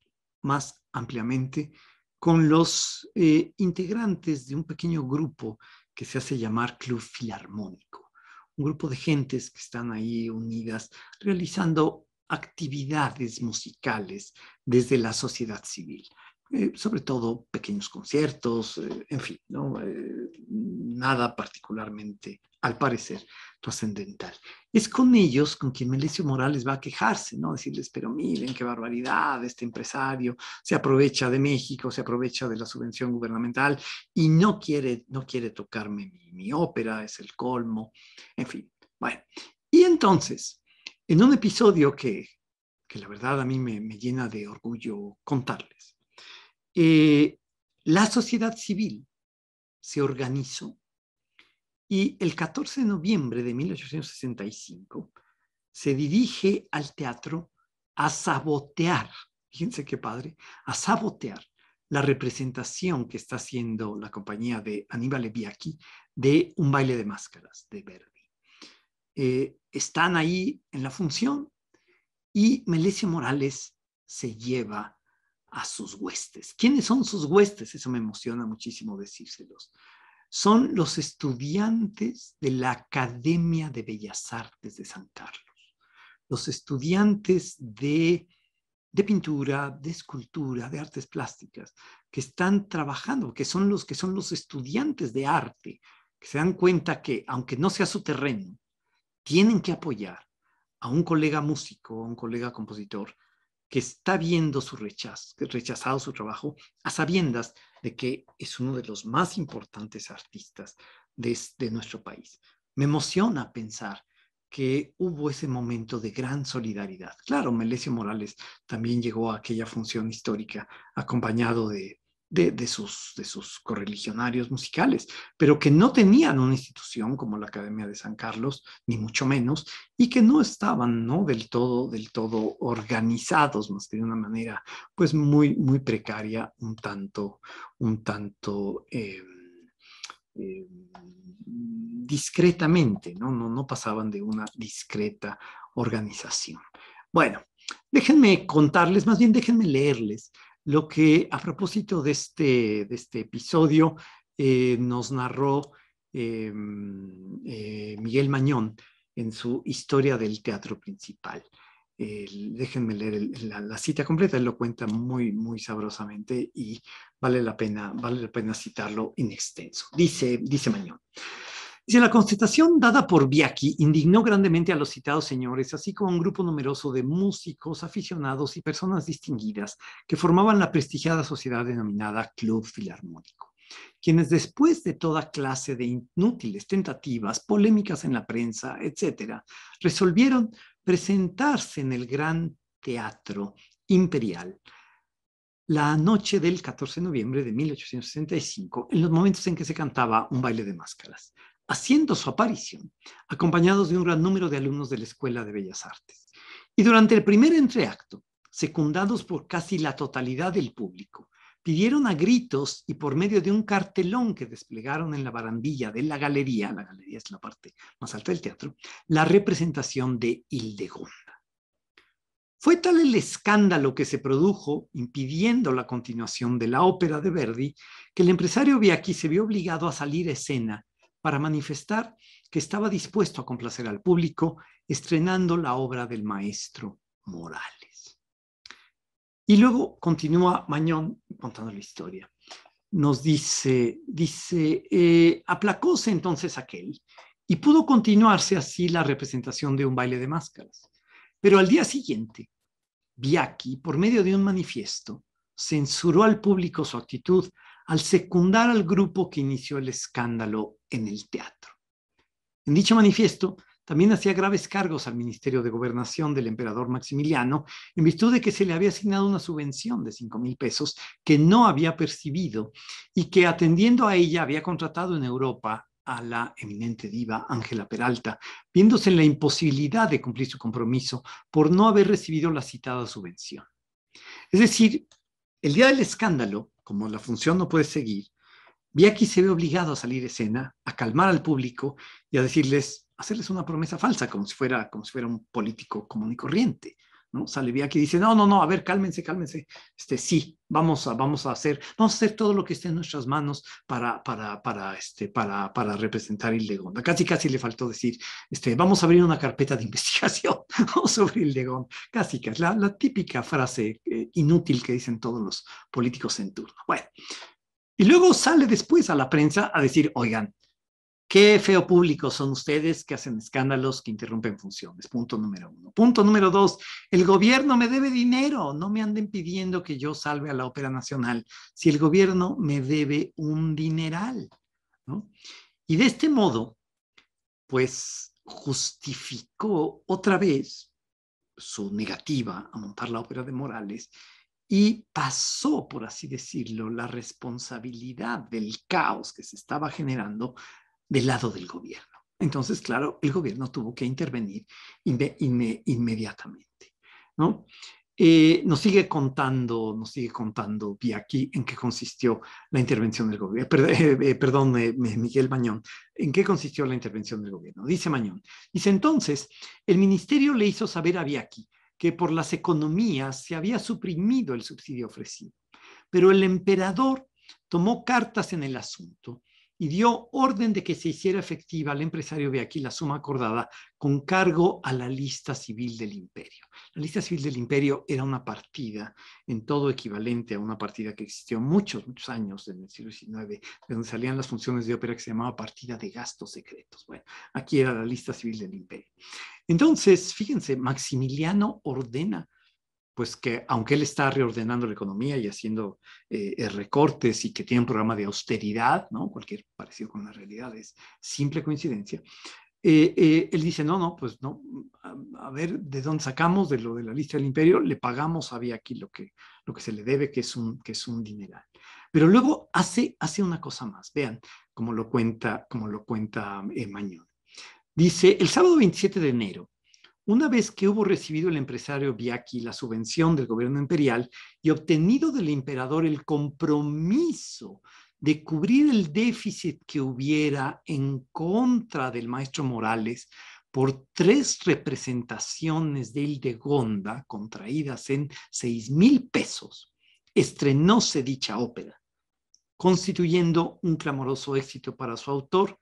más ampliamente con los eh, integrantes de un pequeño grupo que se hace llamar Club Filarmónico, un grupo de gentes que están ahí unidas realizando actividades musicales desde la sociedad civil. Eh, sobre todo pequeños conciertos, eh, en fin, eh, nada particularmente, al parecer, trascendental. Es con ellos con quien melisio Morales va a quejarse, ¿no? Decirles, pero miren qué barbaridad, este empresario se aprovecha de México, se aprovecha de la subvención gubernamental y no quiere, no quiere tocarme mi, ópera, es el colmo, en fin. Bueno, y entonces, en un episodio que, que la verdad a mí me, me llena de orgullo contarles, eh, la sociedad civil se organizó y el 14 de noviembre de 1865 se dirige al teatro a sabotear, fíjense qué padre, a sabotear la representación que está haciendo la compañía de Aníbal Ebiaki de un baile de máscaras de Verdi. Eh, están ahí en la función y Melesio Morales se lleva a sus huestes. ¿Quiénes son sus huestes? Eso me emociona muchísimo decírselos. Son los estudiantes de la Academia de Bellas Artes de San Carlos, los estudiantes de, de pintura, de escultura, de artes plásticas, que están trabajando, que son los que son los estudiantes de arte, que se dan cuenta que aunque no sea su terreno, tienen que apoyar a un colega músico, a un colega compositor, que está viendo su rechazo, rechazado su trabajo a sabiendas de que es uno de los más importantes artistas de, nuestro país. Me emociona pensar que hubo ese momento de gran solidaridad. Claro, Melesio Morales también llegó a aquella función histórica acompañado de de, sus, correligionarios musicales, pero que no tenían una institución como la Academia de San Carlos, ni mucho menos, y que no estaban Del, todo, del todo organizados, más que de una manera pues muy, muy precaria, un tanto, un tanto... Eh, eh, discretamente, ¿no? ¿no? No pasaban de una discreta organización. Bueno, déjenme contarles, más bien déjenme leerles lo que a propósito de este, este episodio eh, nos narró eh, eh, Miguel Mañón en su Historia del Teatro Principal. déjenme leer la, cita completa, él lo cuenta muy, muy sabrosamente y vale la pena, vale la pena citarlo en extenso. Dice, dice Mañón la constatación dada por Biaki indignó grandemente a los citados señores, así como a un grupo numeroso de músicos, aficionados y personas distinguidas que formaban la prestigiada sociedad denominada Club Filarmónico, quienes después de toda clase de inútiles tentativas, polémicas en la prensa, etc., resolvieron presentarse en el Gran Teatro Imperial la noche del 14 de noviembre de 1865, en los momentos en que se cantaba un baile de máscaras haciendo su aparición, acompañados de un gran número de alumnos de la Escuela de Bellas Artes. Y durante el primer entreacto, secundados por casi la totalidad del público, pidieron a gritos y por medio de un cartelón que desplegaron en la barandilla de la galería, la galería es la parte más alta del teatro, la representación de Hildegonda. Fue tal el escándalo que se produjo, impidiendo la continuación de la ópera de Verdi, que el empresario Biaki se vio obligado a salir a escena para manifestar que estaba dispuesto a complacer al público estrenando la obra del maestro Morales. Y luego continúa Mañón contando la historia. Nos dice, dice, eh, aplacóse entonces aquel y pudo continuarse así la representación de un baile de máscaras. Pero al día siguiente, Biaki, por medio de un manifiesto, censuró al público su actitud al secundar al grupo que inició el escándalo en el teatro. En dicho manifiesto, también hacía graves cargos al Ministerio de Gobernación del emperador Maximiliano, en virtud de que se le había asignado una subvención de cinco mil pesos que no había percibido y que atendiendo a ella había contratado en Europa a la eminente diva Ángela Peralta, viéndose en la imposibilidad de cumplir su compromiso por no haber recibido la citada subvención. Es decir, el día del escándalo, como la función no puede seguir, Biaki se ve obligado a salir escena, a calmar al público y a decirles, hacerles una promesa falsa, como si fuera, como si fuera un político común y corriente. ¿no? Sale Biaki y dice, no, no, no, a ver, cálmense, cálmense. Este, sí, vamos a, vamos a hacer, vamos a hacer todo lo que esté en nuestras manos para, para, para, este, para, para representar legón. Casi, casi le faltó decir, este, vamos a abrir una carpeta de *laughs* investigación sobre Legón. Casi, casi, la, la típica frase eh, inútil que dicen todos los políticos en turno. Bueno, y luego sale después a la prensa a decir, oigan, qué feo público son ustedes que hacen escándalos, que interrumpen funciones. Punto número uno. Punto número dos, el gobierno me debe dinero. No me anden pidiendo que yo salve a la Ópera Nacional si el gobierno me debe un dineral. Y de este modo, pues justificó otra vez su negativa a montar la ópera de Morales y pasó, por así decirlo, la responsabilidad del caos que se estaba generando del lado del gobierno. Entonces, claro, el gobierno tuvo que intervenir inmediatamente. ¿no? Eh, nos sigue contando, nos sigue contando aquí en qué consistió la intervención del gobierno, *laughs* eh, eh, perdón, Miguel Mañón, en qué consistió la intervención del gobierno. Dice Mañón, dice entonces, el ministerio le hizo saber a Biaki que por las economías se había suprimido el subsidio ofrecido. Pero el emperador tomó cartas en el asunto y dio orden de que se hiciera efectiva al empresario de aquí la suma acordada con cargo a la lista civil del imperio. La lista civil del imperio era una partida en todo equivalente a una partida que existió muchos, muchos años en el siglo XIX, donde salían las funciones de ópera que se llamaba partida de gastos secretos. Bueno, aquí era la lista civil del imperio. Entonces, fíjense, Maximiliano ordena pues que aunque él está reordenando la economía y haciendo eh, eh, recortes y que tiene un programa de austeridad, ¿no? cualquier parecido con la realidad es simple coincidencia, eh, él dice, no, no, pues no, mm, a, ver, ¿de dónde sacamos de lo de la lista del imperio? Le pagamos había aquí lo que, lo que se le debe, que es un, que es un dineral. Pero luego hace, hace una cosa más, vean cómo lo cuenta, como lo cuenta Mañón. Dice, el sábado 27 de enero, una vez que hubo recibido el empresario Biaki la subvención del gobierno imperial y obtenido del emperador el compromiso de cubrir el déficit que hubiera en contra del maestro Morales por tres representaciones de Gonda contraídas en seis mil pesos, estrenóse dicha ópera, constituyendo un clamoroso éxito para su autor,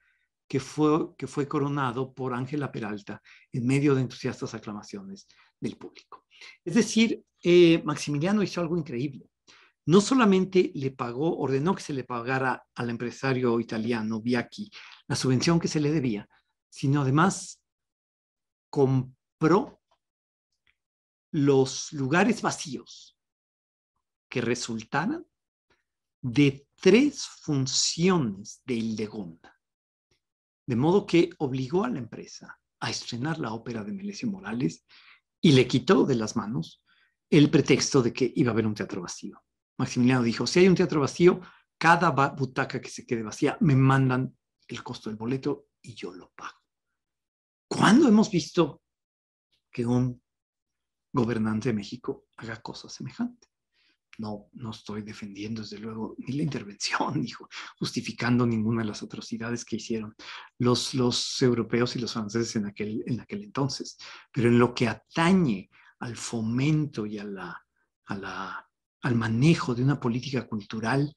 que fue, que fue coronado por Ángela Peralta en medio de entusiastas aclamaciones del público. Es decir, eh, Maximiliano hizo algo increíble. No solamente le pagó, ordenó que se le pagara al empresario italiano Biacchi la subvención que se le debía, sino además compró los lugares vacíos que resultaran de tres funciones de Ildegonda de modo que obligó a la empresa a estrenar la ópera de Melesio Morales y le quitó de las manos el pretexto de que iba a haber un teatro vacío. Maximiliano dijo, si hay un teatro vacío, cada butaca que se quede vacía me mandan el costo del boleto y yo lo pago. ¿Cuándo hemos visto que un gobernante de México haga cosas semejantes? No, no estoy defendiendo, desde luego, ni la intervención, *laughs* dijo, justificando ninguna de las atrocidades que hicieron los, europeos y los franceses en aquel, en aquel entonces. Pero en lo que atañe al fomento y al manejo de una política cultural,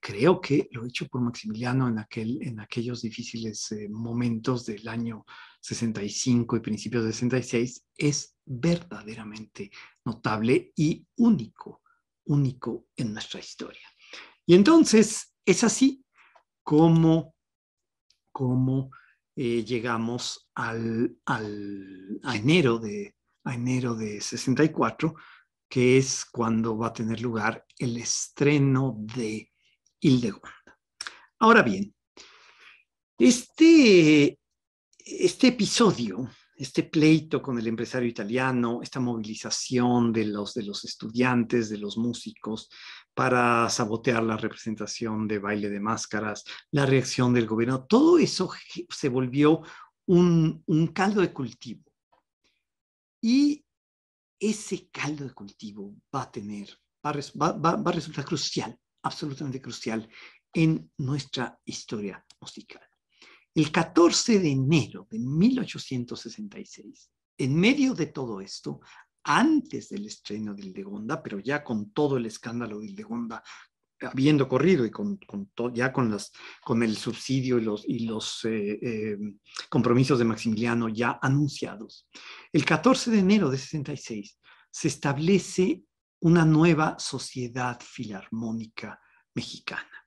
creo que lo hecho por Maximiliano en, aquel, en aquellos difíciles eh, momentos del año 65 y principios de 66 es verdaderamente notable y único único en nuestra historia. Y entonces es así como, como eh, llegamos al, a, enero de, enero de 64, que es cuando va a tener lugar el estreno de Hildegonda. Ahora bien, este, este episodio este pleito con el empresario italiano, esta movilización de los, de los estudiantes, de los músicos, para sabotear la representación de baile de máscaras, la reacción del gobierno, todo eso se volvió un, un caldo de cultivo. Y ese caldo de cultivo va a tener, va, va, va a resultar crucial, absolutamente crucial en nuestra historia musical. El 14 de enero de 1866, en medio de todo esto, antes del estreno de Ildegonda, pero ya con todo el escándalo de Ildegonda habiendo corrido y con, ya con, el subsidio y los, eh, eh, compromisos de Maximiliano ya anunciados, el 14 de enero de 66 se establece una nueva sociedad filarmónica mexicana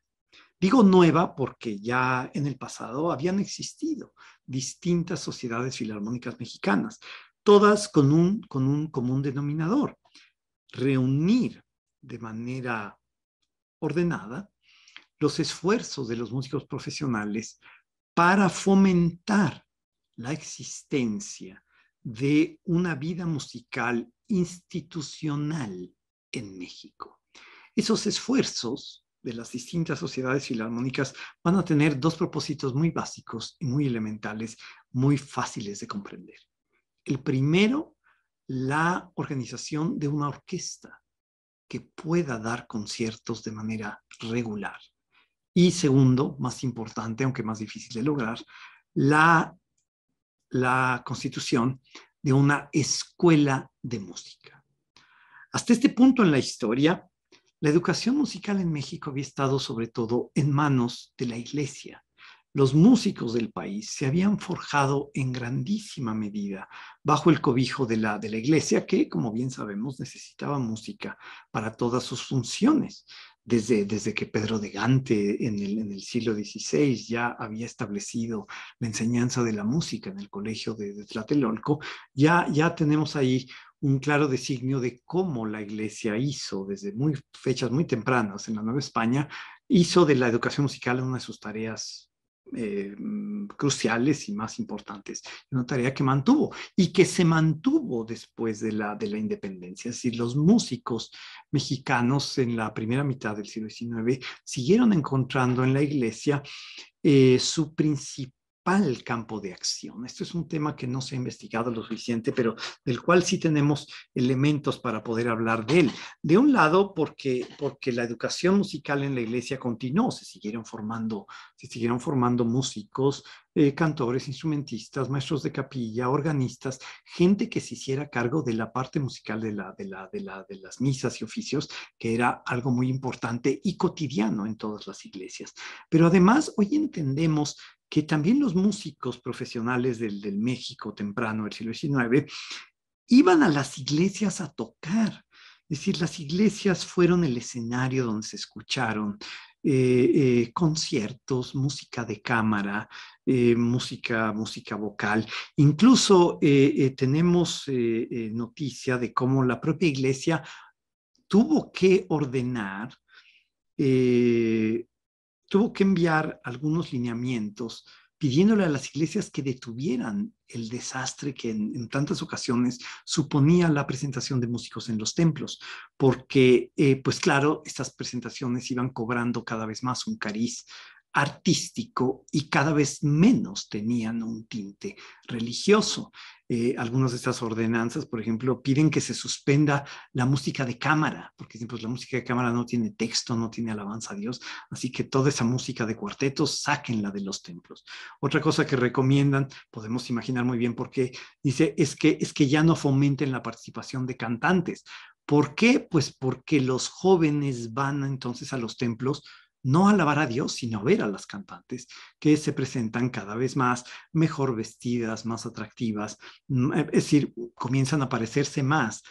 Digo nueva porque ya en el pasado habían existido distintas sociedades filarmónicas mexicanas, todas con un, con un común denominador, reunir de manera ordenada los esfuerzos de los músicos profesionales para fomentar la existencia de una vida musical institucional en México. Esos esfuerzos de las distintas sociedades filarmónicas van a tener dos propósitos muy básicos y muy elementales, muy fáciles de comprender. El primero, la organización de una orquesta que pueda dar conciertos de manera regular. Y segundo, más importante, aunque más difícil de lograr, la, la constitución de una escuela de música. Hasta este punto en la historia, la educación musical en México había estado sobre todo en manos de la iglesia. Los músicos del país se habían forjado en grandísima medida bajo el cobijo de la, de la iglesia, que, como bien sabemos, necesitaba música para todas sus funciones. Desde, desde, que Pedro de Gante en el, siglo XVI ya había establecido la enseñanza de la música en el colegio de, Tlatelolco, ya, ya tenemos ahí un claro designio de cómo la Iglesia hizo desde muy, fechas muy tempranas en la Nueva España, hizo de la educación musical una de sus tareas eh, mm, cruciales y más importantes. Una tarea que mantuvo y que se mantuvo después de la, de la independencia. Es decir, los músicos mexicanos en la primera mitad del siglo XIX siguieron encontrando en la iglesia eh, su principal el campo de acción. Esto es un tema que no se ha investigado lo suficiente, pero del cual sí tenemos elementos para poder hablar de él. De un lado, porque, porque la educación musical en la iglesia continuó, se siguieron formando, se siguieron formando músicos, eh, cantores, instrumentistas, maestros de capilla, organistas, gente que se hiciera cargo de la parte musical de, la, de, la, de, la, de las misas y oficios, que era algo muy importante y cotidiano en todas las iglesias. Pero además, hoy entendemos que también los músicos profesionales del, México temprano del siglo XIX iban a las iglesias a tocar. Es decir, las iglesias fueron el escenario donde se escucharon eh, eh, conciertos, música de cámara, eh, música, música vocal. Incluso tenemos noticia de cómo la propia iglesia tuvo que ordenar tuvo que enviar algunos lineamientos pidiéndole a las iglesias que detuvieran el desastre que en, tantas ocasiones suponía la presentación de músicos en los templos, porque, eh, pues claro, estas presentaciones iban cobrando cada vez más un cariz artístico y cada vez menos tenían un tinte religioso. Eh, algunas de estas ordenanzas, por ejemplo, piden que se suspenda la música de cámara, porque pues, la música de cámara no tiene texto, no tiene alabanza a Dios, así que toda esa música de cuartetos, saquenla de los templos. Otra cosa que recomiendan, podemos imaginar muy bien por qué, dice, es que, es que ya no fomenten la participación de cantantes. ¿Por qué? Pues porque los jóvenes van entonces a los templos no alabar a Dios, sino ver a las cantantes que se presentan cada vez más, mejor vestidas, más atractivas, mm, eh, es decir, comienzan a parecerse más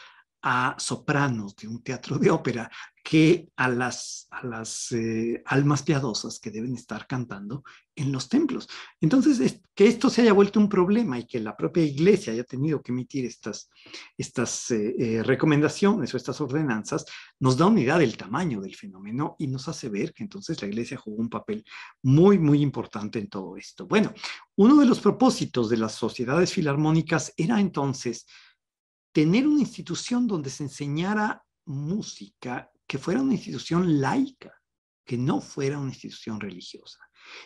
a sopranos de un teatro de ópera que a las, a las eh, almas piadosas que deben estar cantando en los templos. Entonces, que esto se haya vuelto un problema y que la propia iglesia haya tenido que emitir estas, estas eh, eh, recomendaciones o estas ordenanzas, nos da una idea del tamaño del fenómeno y nos hace ver que entonces la iglesia jugó un papel muy, muy importante en todo esto. Bueno, uno de los propósitos de las sociedades filarmónicas era entonces tener una institución donde se enseñara música que fuera una institución laica, que no fuera una institución religiosa.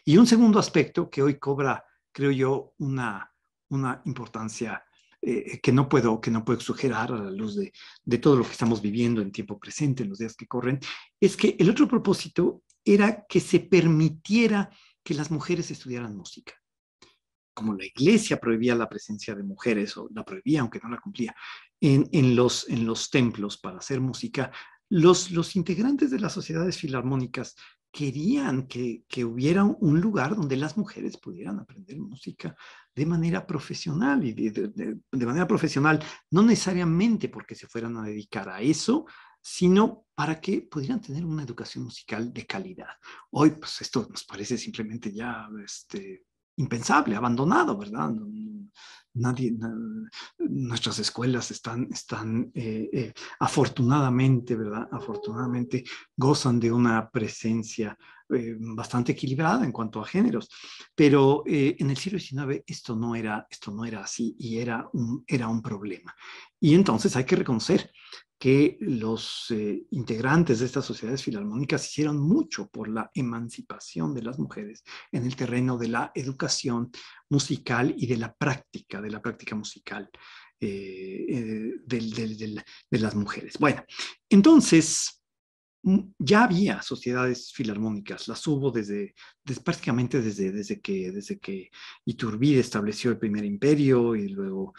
Y un segundo aspecto que hoy cobra, creo yo, una, una importancia eh, que, no puedo, que no puedo exagerar a la luz de, de todo lo que estamos viviendo en tiempo presente, en los días que corren, es que el otro propósito era que se permitiera que las mujeres estudiaran música como la iglesia prohibía la presencia de mujeres, o la prohibía aunque no la cumplía, en, los, en los templos para hacer música, los, los integrantes de las sociedades filarmónicas querían que, que, hubiera un lugar donde las mujeres pudieran aprender música de manera profesional y de, manera profesional, no necesariamente porque se fueran a dedicar a eso, sino para que pudieran tener una educación musical de calidad. Hoy, pues esto nos parece simplemente ya este, impensable, abandonado, ¿verdad? Nadie, nuestras escuelas están, están eh, eh, afortunadamente, ¿verdad? Afortunadamente gozan de una presencia eh, bastante equilibrada en cuanto a géneros, pero en el siglo XIX esto no era, esto no era así y era un, era un problema. Y entonces hay que reconocer que los eh, integrantes de estas sociedades filarmónicas hicieron mucho por la emancipación de las mujeres en el terreno de la educación musical y de la práctica, de la práctica musical eh, eh, de las mujeres. Bueno, entonces mm, ya había sociedades filarmónicas, las hubo desde, prácticamente desde, desde, que, desde que Iturbide estableció el primer imperio y luego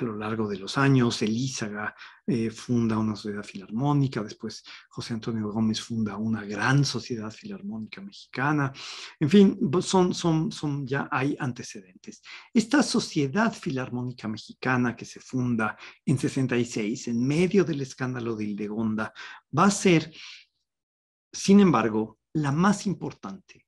a lo largo de los años Elízaga eh, funda una sociedad filarmónica, después José Antonio Gómez funda una gran sociedad filarmónica mexicana, en fin, son, son, son ya hay antecedentes. Esta sociedad filarmónica mexicana que se funda en 66, en medio del escándalo de Hildegonda, va a ser, sin embargo, la más importante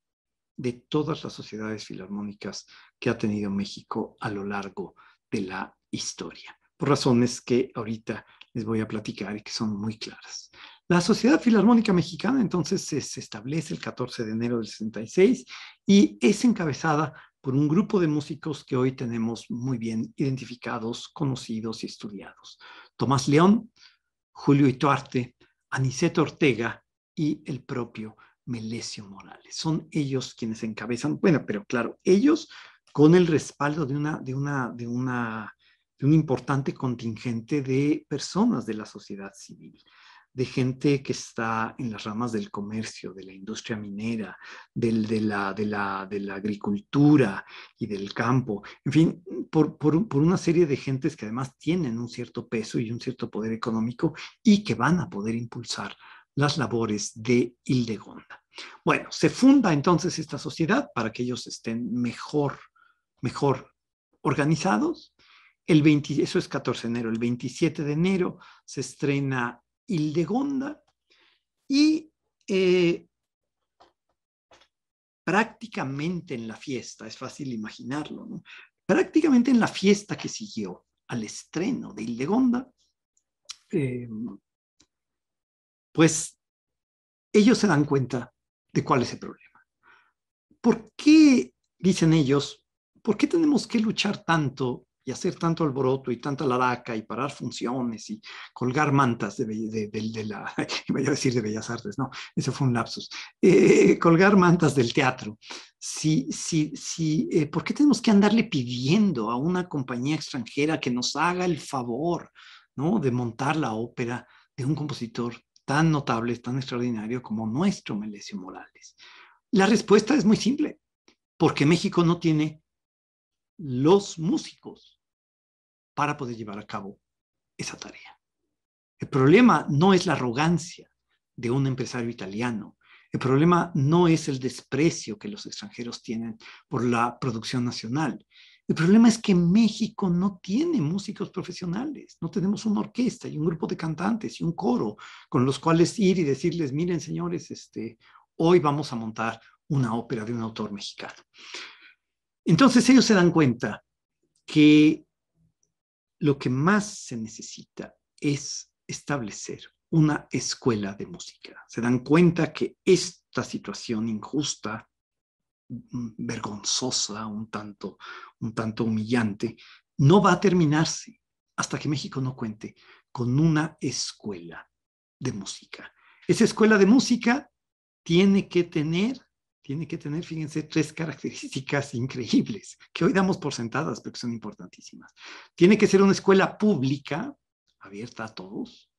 de todas las sociedades filarmónicas que ha tenido México a lo largo de la historia, por razones que ahorita les voy a platicar y que son muy claras. La Sociedad Filarmónica Mexicana entonces se, establece el 14 de enero del 66 y es encabezada por un grupo de músicos que hoy tenemos muy bien identificados, conocidos y estudiados. Tomás León, Julio Ituarte, Aniceto Ortega y el propio Melesio Morales. Son ellos quienes encabezan, bueno, pero claro, ellos con el respaldo de una, de una, de una un importante contingente de personas de la sociedad civil, de gente que está en las ramas del comercio, de la industria minera, del, de, la, de, la, agricultura y del campo, en fin, por, una serie de gentes que además tienen un cierto peso y un cierto poder económico y que van a poder impulsar las labores de Hildegonda. Bueno, se funda entonces esta sociedad para que ellos estén mejor, mejor organizados el eso es 14 de enero. El 27 de enero se estrena Hildegonda y eh, prácticamente en la fiesta, es fácil imaginarlo, prácticamente en la fiesta que siguió al estreno de Hildegonda, eh, pues ellos se dan cuenta de cuál es el problema. ¿Por qué, dicen ellos, por qué tenemos que luchar tanto y hacer tanto alboroto y tanta laraca y parar funciones y colgar mantas de, de, la, *laughs* a decir de Bellas Artes, no, ese fue un lapsus, eh, colgar mantas del teatro. Si, si, si, eh, ¿Por qué tenemos que andarle pidiendo a una compañía extranjera que nos haga el favor ¿no? de montar la ópera de un compositor tan notable, tan extraordinario como nuestro Melesio Morales? La respuesta es muy simple, porque México no tiene los músicos para poder llevar a cabo esa tarea. El problema no es la arrogancia de un empresario italiano. El problema no es el desprecio que los extranjeros tienen por la producción nacional. El problema es que México no tiene músicos profesionales, no tenemos una orquesta y un grupo de cantantes y un coro con los cuales ir y decirles, miren señores, este, hoy vamos a montar una ópera de un autor mexicano. Entonces ellos se dan cuenta que lo que más se necesita es establecer una escuela de música. Se dan cuenta que esta situación injusta, mm, vergonzosa, un tanto, un tanto humillante, no va a terminarse hasta que México no cuente con una escuela de música. Esa escuela de música tiene que tener tiene que tener, fíjense, tres características increíbles que hoy damos por sentadas, pero que son importantísimas. Tiene que ser una escuela pública, abierta a todos.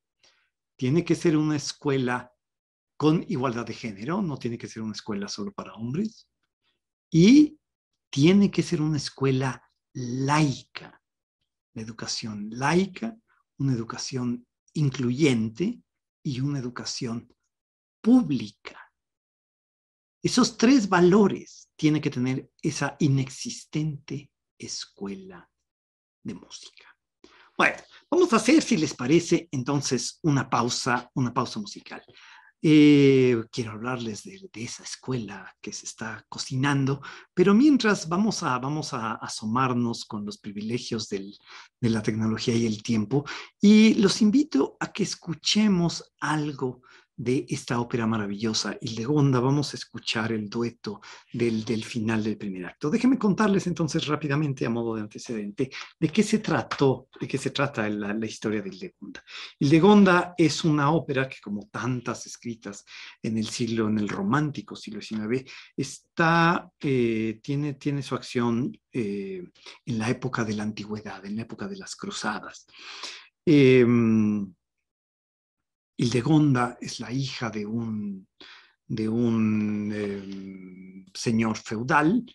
Tiene que ser una escuela con igualdad de género, no tiene que ser una escuela solo para hombres. Y tiene que ser una escuela laica, la educación laica, una educación incluyente y una educación pública. Esos tres valores tiene que tener esa inexistente escuela de música. Bueno, vamos a hacer, si les parece, entonces una pausa, una pausa musical. Eh, quiero hablarles de, esa escuela que se está cocinando, pero mientras vamos a, vamos a asomarnos con los privilegios de la tecnología y el tiempo, y los invito a que escuchemos algo de esta ópera maravillosa, Hildegonda. Vamos a escuchar el dueto del, final del primer acto. Déjenme contarles entonces rápidamente, a modo de antecedente, de qué se trató, de qué se trata la, historia de Hildegonda. Hildegonda es una ópera que, como tantas escritas en el siglo, en el romántico siglo XIX, está, eh, tiene, tiene su acción eh, en la época de la antigüedad, en la época de las cruzadas. Em, Hildegonda es la hija de un, de un em, señor feudal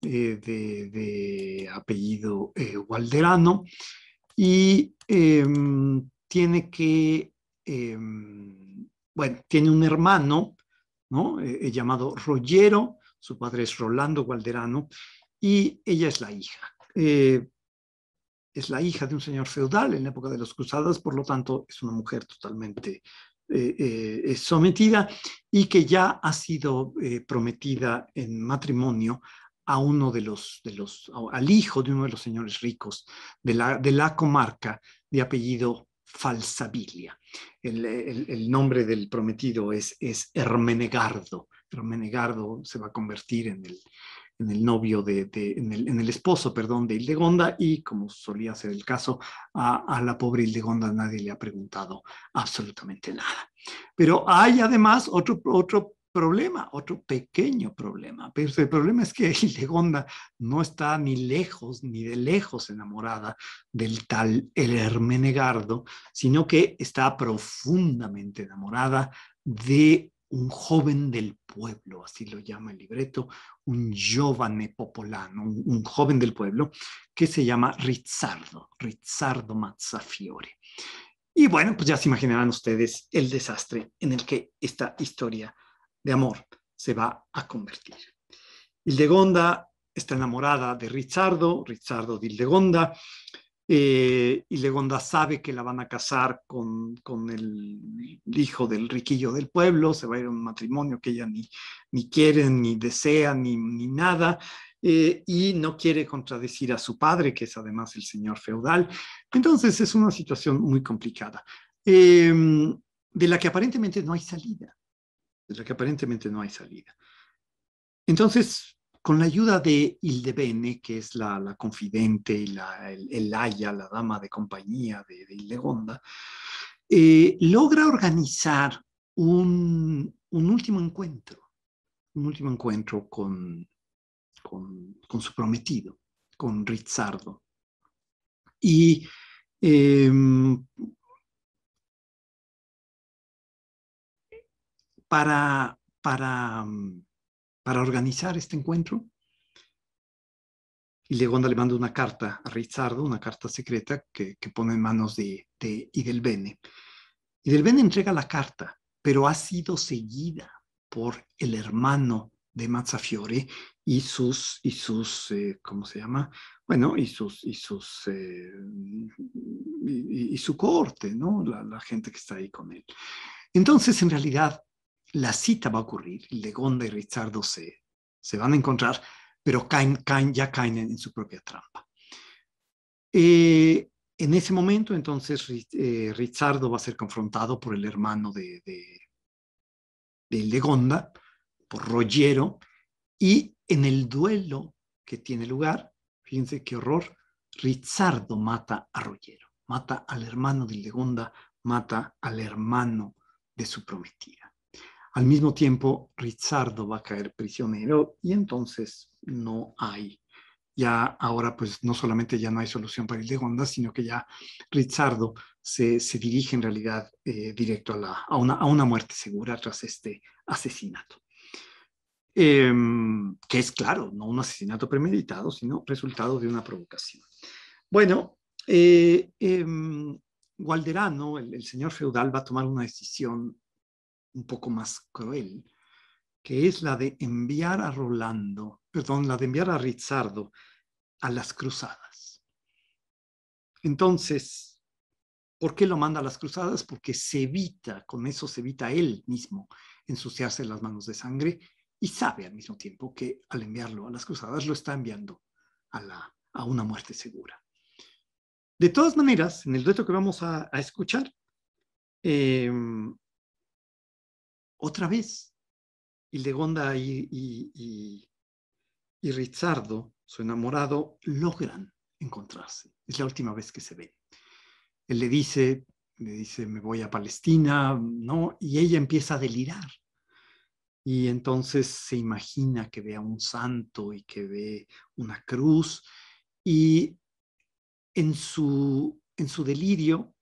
eh, de, apellido eh, Gualderano y em, tiene que, em, bueno, tiene un hermano eh, llamado Rollero, su padre es Rolando Gualderano y ella es la hija es la hija de un señor feudal en la época de las cruzadas, por lo tanto es una mujer totalmente eh, eh, sometida y que ya ha sido eh, prometida en matrimonio a uno de los, de los, al hijo de uno de los señores ricos de la, de la comarca de apellido Falsabilia. El, el, nombre del prometido es, es Hermenegardo. Hermenegardo se va a convertir en el, en el novio de, en, el, esposo, perdón, de Hildegonda y como solía ser el caso, a, la pobre Hildegonda nadie le ha preguntado absolutamente nada. Pero hay además otro, otro problema, otro pequeño problema. Pero el problema es que *laughs* Hildegonda no está ni lejos ni de lejos enamorada del tal el Hermenegardo, sino que está profundamente enamorada de un joven del pueblo, así lo llama el libreto, un giovane popolano, un, joven del pueblo, que se llama Rizzardo, Rizzardo Mazzafiore. Y bueno, pues ya se imaginarán ustedes el desastre en el que esta historia de amor se va a convertir. Hildegonda está enamorada de Rizzardo, Rizzardo de Hildegonda, eh, y Legonda sabe que la van a casar con, el hijo del riquillo del pueblo, se va a ir a un matrimonio que ella ni, ni quiere, ni desea, ni, nada, eh, y no quiere contradecir a su padre, que es además el señor feudal. Entonces es una situación muy complicada, em, de la que aparentemente no hay salida, de la que aparentemente no hay salida. Entonces, con la ayuda de Ildebene, que es la, confidente y la, el, la dama de compañía de, de eh, logra organizar un, último encuentro, un último encuentro con, con, su prometido, con Rizzardo. Y em, para, para mm, para organizar este encuentro. Y Legonda le manda una carta a Rizzardo, una carta secreta que, pone en manos de, de Idelbene. Idelbene entrega la carta, pero ha sido seguida por el hermano de Mazzafiore y sus, y sus eh, ¿cómo se llama? Bueno, y sus, y sus, eh, su corte, ¿no? La, la gente que está ahí con él. Entonces, en realidad, la cita va a ocurrir, Legonda y Ricardo se, se van a encontrar, pero ya caen en, su propia trampa. Eh, en ese momento, entonces, eh, va a ser confrontado por el hermano de, de, Legonda, por Rogero, y en el duelo que tiene lugar, fíjense qué horror, Ricardo mata a Rogero, mata al hermano de Legonda, mata al hermano de su prometida. Al mismo tiempo, Rizzardo va a caer prisionero y entonces no hay. Ya ahora, pues no solamente ya no hay solución para el de Honda sino que ya Rizzardo se, dirige en realidad eh, directo a, a, una, muerte segura tras este asesinato. Em, que es claro, no un asesinato premeditado, sino resultado de una provocación. Bueno, eh, em, Gualderano, el, señor feudal, va a tomar una decisión un poco más cruel, que es la de enviar a Rolando, perdón, la de enviar a Rizzardo a las cruzadas. Entonces, ¿por qué lo manda a las cruzadas? Porque se evita, con eso se evita él mismo ensuciarse las manos de sangre y sabe al mismo tiempo que al enviarlo a las cruzadas lo está enviando a, la, a una muerte segura. De todas maneras, en el reto que vamos a, escuchar, eh, otra vez. Hildegonda y, y, su enamorado, logran encontrarse. Es la última vez que se ven. Él le dice, le dice, me voy a Palestina, ¿no? Y ella empieza a delirar. Y entonces se imagina que ve a un santo y que ve una cruz. Y en su, en su delirio,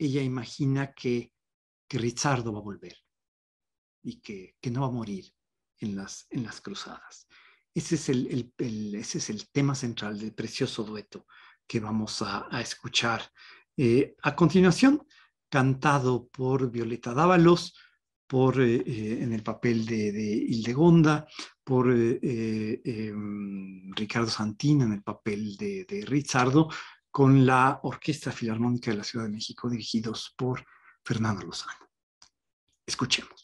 ella imagina que, que va a volver y que, no va a morir en las, en las cruzadas. Ese es el, ese es el tema central del precioso dueto que vamos a, escuchar. Eh, a continuación, cantado por Violeta Dávalos, por, eh, eh, en el papel de, de Hildegonda, por mm, Ricardo Santina en el papel de, de con la Orquesta Filarmónica de la Ciudad de México, dirigidos por Fernando Lozano. Escuchemos.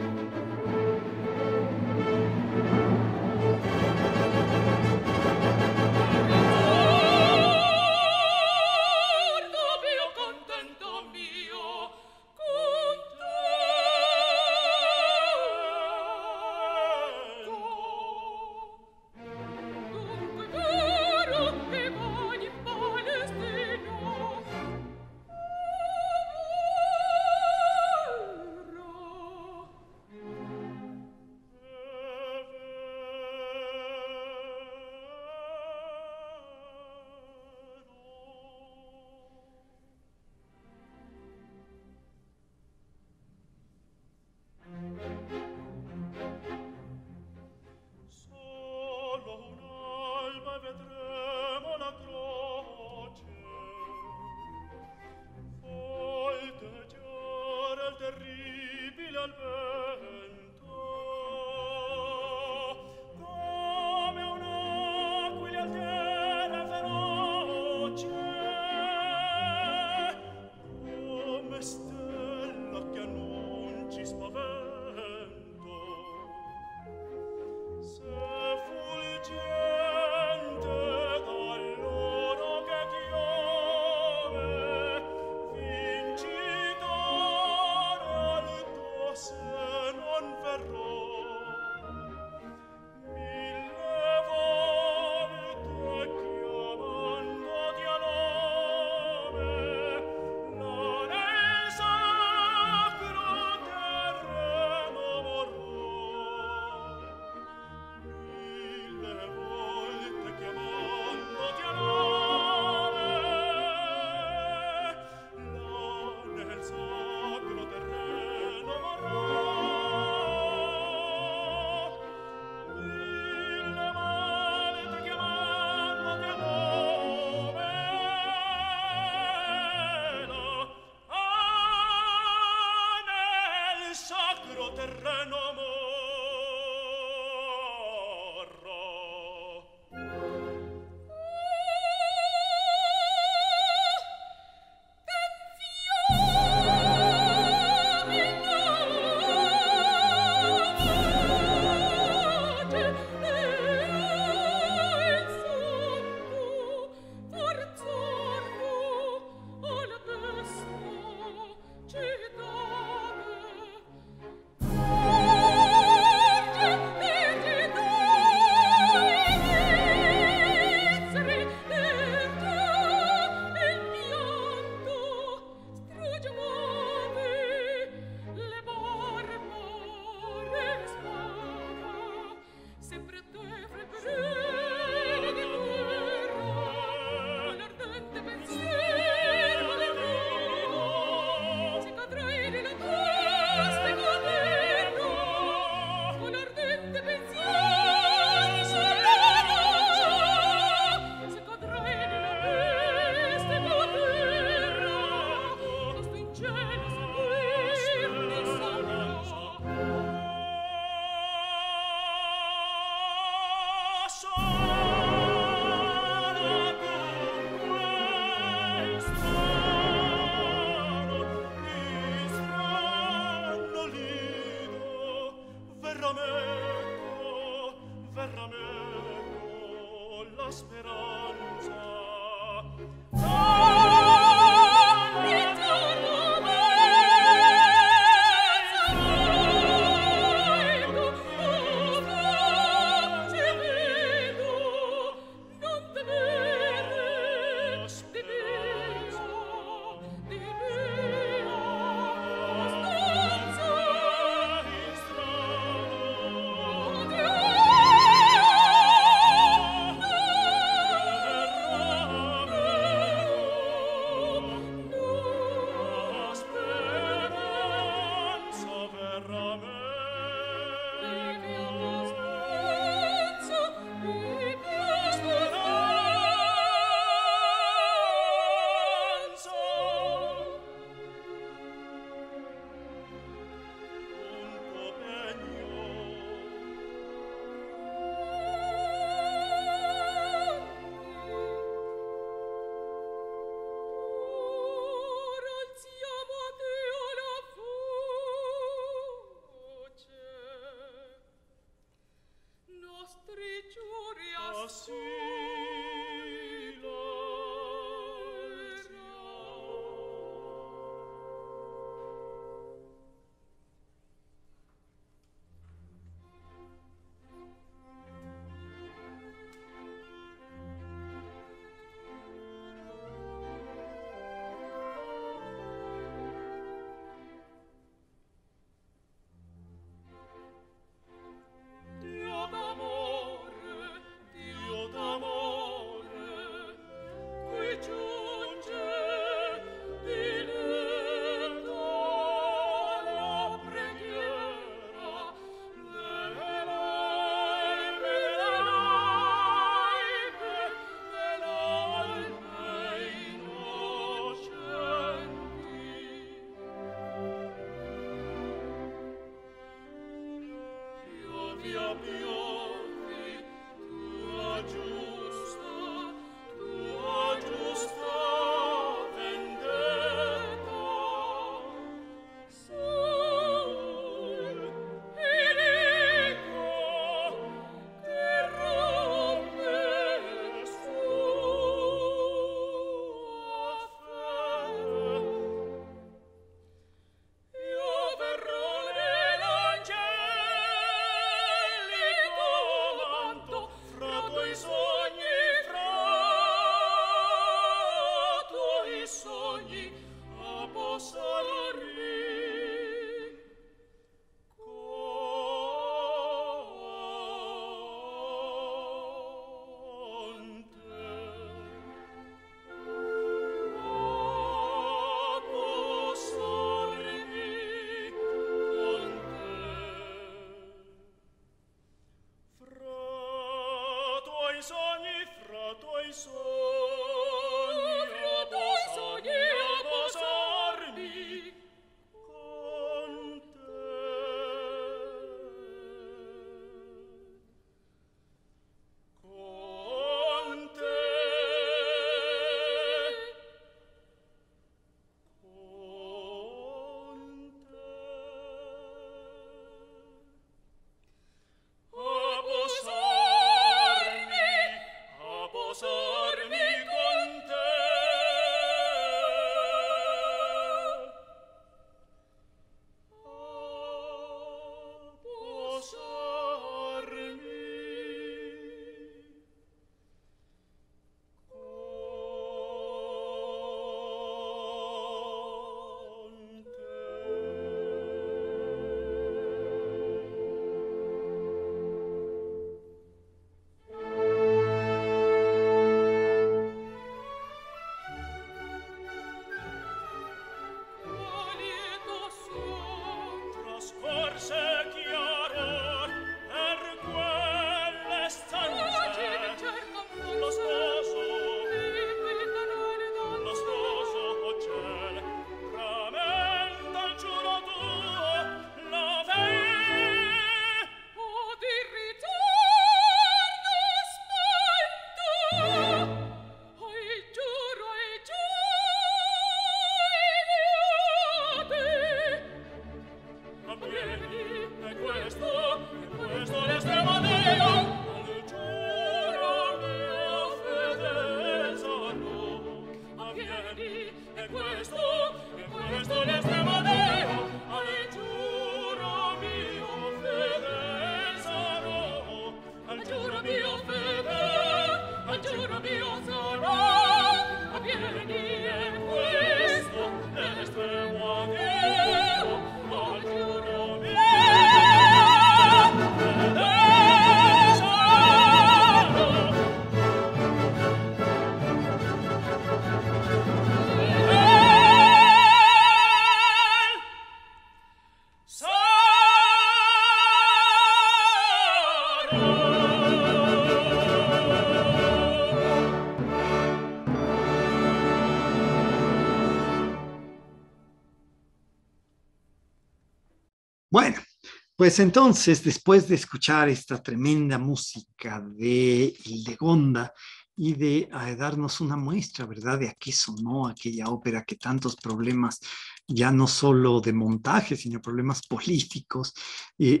Pues entonces, después de escuchar esta tremenda música de Gonda, y de darnos una muestra, ¿verdad? De a qué sonó aquella ópera que tantos problemas, ya no solo de montaje, sino problemas *laughs* políticos e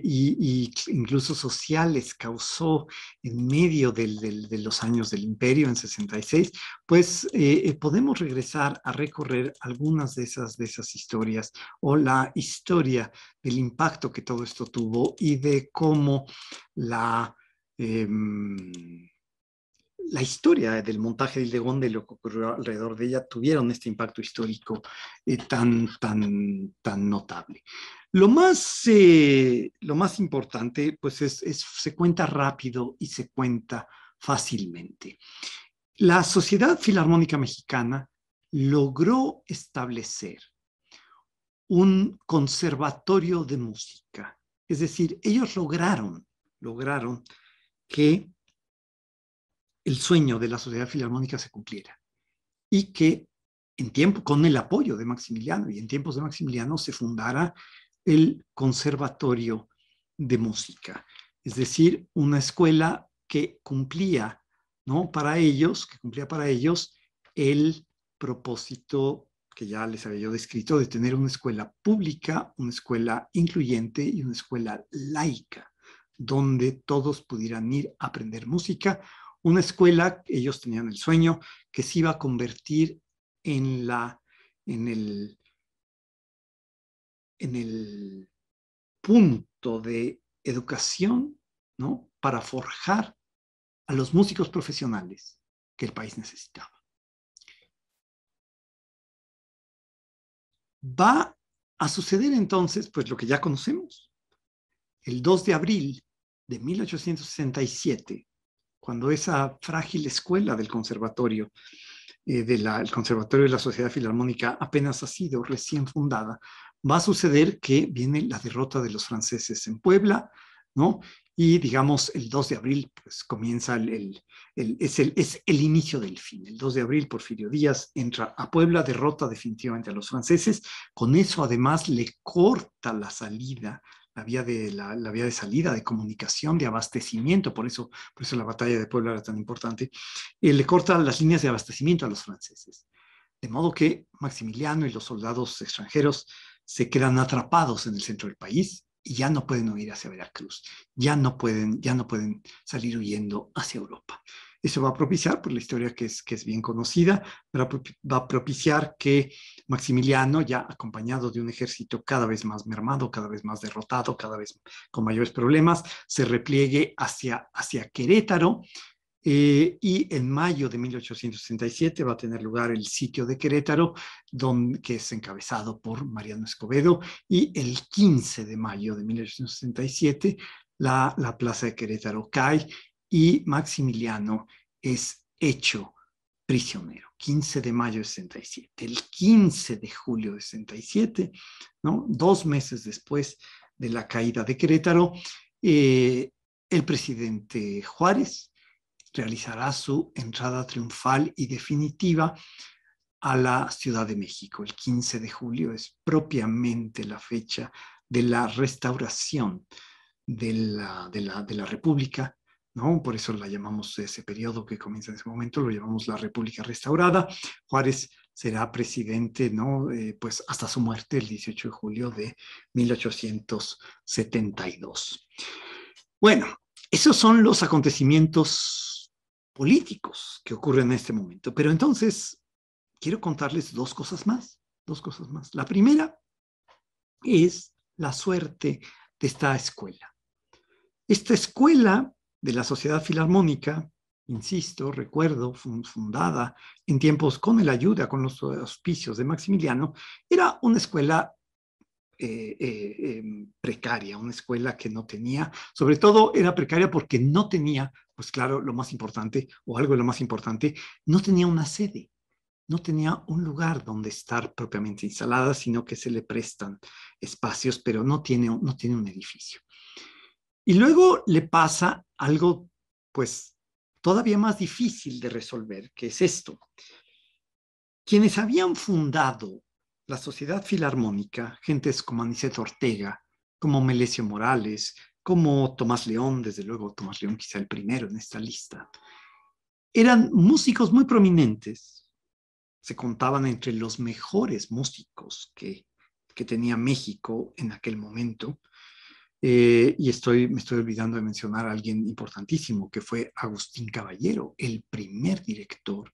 incluso sociales causó en medio de los años del imperio en 66, pues eh, eh, podemos regresar a recorrer algunas de esas, historias o la historia del impacto que todo esto tuvo y de cómo la... Em, la historia del montaje del Legón, de lo que ocurrió alrededor de ella, tuvieron este impacto histórico eh, tan, tan, tan notable. Lo más, eh, lo más importante, pues, es, es, se cuenta rápido y se cuenta fácilmente. La Sociedad Filarmónica Mexicana logró establecer un conservatorio de música. Es decir, ellos lograron, lograron que el sueño de la Sociedad Filarmónica se cumpliera y que en tiempo, con el apoyo de Maximiliano y en tiempos de Maximiliano se fundara el Conservatorio de Música, es decir, una escuela que cumplía, ¿no? Para ellos, que cumplía para ellos el propósito que ya les había yo descrito de tener una escuela pública, una escuela incluyente y una escuela laica, donde todos pudieran ir a aprender música una escuela, ellos tenían el sueño, que se iba a convertir en la, en el, el punto de educación, ¿no? Para forjar a los músicos profesionales que el país necesitaba. Va a suceder entonces, pues lo que ya conocemos. El 2 de abril de 1867 cuando esa frágil escuela del conservatorio, del eh, de conservatorio de la Sociedad Filarmónica apenas ha sido recién fundada, va a suceder que viene la derrota de los franceses en Puebla, ¿no? Y digamos, el 2 de abril, pues comienza es el, es el inicio del fin. El 2 de abril, Porfirio Díaz entra a Puebla, derrota definitivamente a los franceses. Con eso, además, le corta la salida la vía de, la, vía de salida, de comunicación, de abastecimiento, por eso, por la batalla de Puebla era tan importante, eh, le corta las líneas de abastecimiento a los franceses. De modo que Maximiliano y los soldados extranjeros se quedan atrapados en el centro del país y ya no pueden huir hacia Veracruz, ya no pueden, ya no pueden salir huyendo hacia Europa. Eso va a propiciar, por la historia que es, que es bien conocida, va a propiciar que Maximiliano, ya acompañado de un ejército cada vez más mermado, cada vez más derrotado, cada vez con mayores problemas, se repliegue hacia, hacia Querétaro, eh, y en mayo de 1867 va a tener lugar el sitio de Querétaro, que es encabezado por Mariano Escobedo, y el 15 de mayo de 1867 la, la plaza de Querétaro cae y Maximiliano es hecho prisionero, 15 de mayo de 67. El 15 de julio de 67, ¿no? dos meses después de la caída de Querétaro, eh, el presidente Juárez realizará su entrada triunfal y definitiva a la Ciudad de México. El 15 de julio es propiamente la fecha de la restauración de la, de la República ¿no? Por eso la llamamos ese periodo que comienza en ese momento, lo llamamos la República Restaurada. Juárez será presidente, ¿no? Eh, pues hasta su muerte el 18 de julio de 1872. Bueno, esos son los acontecimientos políticos que ocurren en este momento. Pero entonces, quiero contarles dos cosas más, dos cosas más. La primera es la suerte de esta escuela. Esta escuela de la Sociedad Filarmónica, insisto, recuerdo, fundada en tiempos con la ayuda, con los auspicios de Maximiliano, era una escuela eh, eh, em, precaria, una escuela que no tenía, sobre todo era precaria porque no tenía, pues claro, lo más importante, o algo de lo más importante, no tenía una sede no tenía un lugar donde estar propiamente instalada, sino que se le prestan espacios, pero no tiene, no tiene un edificio. Y luego le pasa algo, pues, todavía más difícil de resolver, que es esto. Quienes habían fundado la Sociedad Filarmónica, gentes como Aniceto Ortega, como Melesio Morales, como Tomás León, desde luego Tomás León quizá el primero en esta lista, eran músicos muy prominentes, se contaban entre los mejores músicos que, que tenía México en aquel momento, eh, y estoy, me estoy olvidando de mencionar a alguien importantísimo, que fue Agustín Caballero, el primer director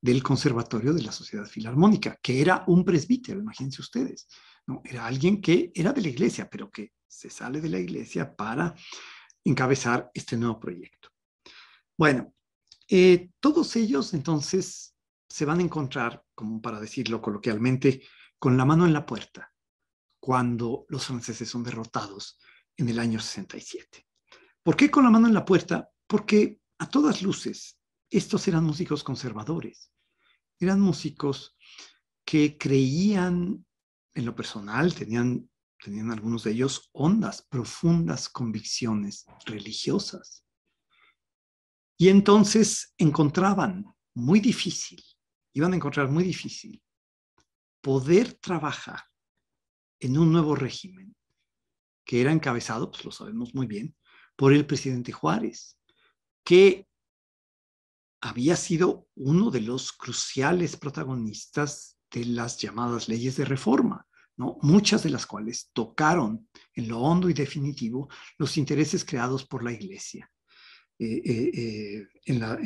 del Conservatorio de la Sociedad Filarmónica, que era un presbítero, imagínense ustedes. ¿no? Era alguien que era de la iglesia, pero que se sale de la iglesia para encabezar este nuevo proyecto. Bueno, eh, todos ellos entonces se van a encontrar, como para decirlo coloquialmente, con la mano en la puerta, cuando los franceses son derrotados en el año 67. ¿Por qué con la mano en la puerta? Porque a todas luces, estos eran músicos conservadores, eran músicos que creían en lo personal, tenían, tenían algunos de ellos hondas, profundas convicciones religiosas. Y entonces encontraban muy difícil, iban a encontrar muy difícil, poder trabajar en un nuevo régimen que era encabezado, pues lo sabemos muy bien, por el presidente Juárez, que había sido uno de los cruciales protagonistas de las llamadas leyes de reforma, ¿no? muchas de las cuales tocaron en lo hondo y definitivo los intereses creados por la Iglesia eh, eh, eh, en la,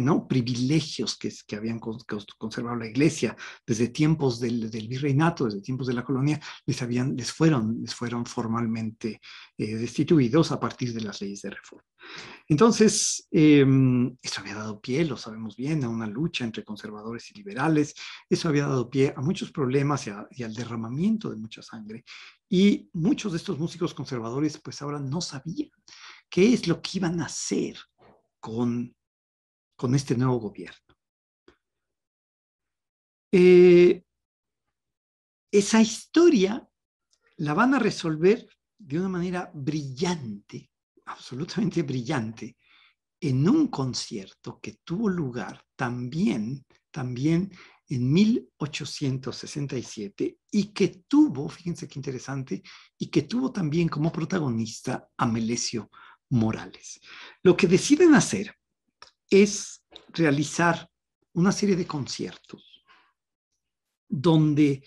no, privilegios que, habían conservado la iglesia desde tiempos del, virreinato, desde tiempos de la colonia, les, habían, les, fueron, les fueron formalmente destituidos a partir de las leyes de reforma. Entonces, em, eso había dado pie, lo sabemos bien, a una lucha entre conservadores y liberales, eso había dado pie a muchos problemas y al derramamiento de mucha sangre, y muchos de estos músicos conservadores pues ahora no sabían qué es lo que iban a hacer con, este nuevo gobierno. Eh, esa historia la van a resolver de una manera brillante, absolutamente brillante, en un concierto que tuvo lugar también, también en 1867 y que tuvo, fíjense qué interesante, y que tuvo también como protagonista a Melesio morales. Lo que deciden hacer es realizar una serie de conciertos donde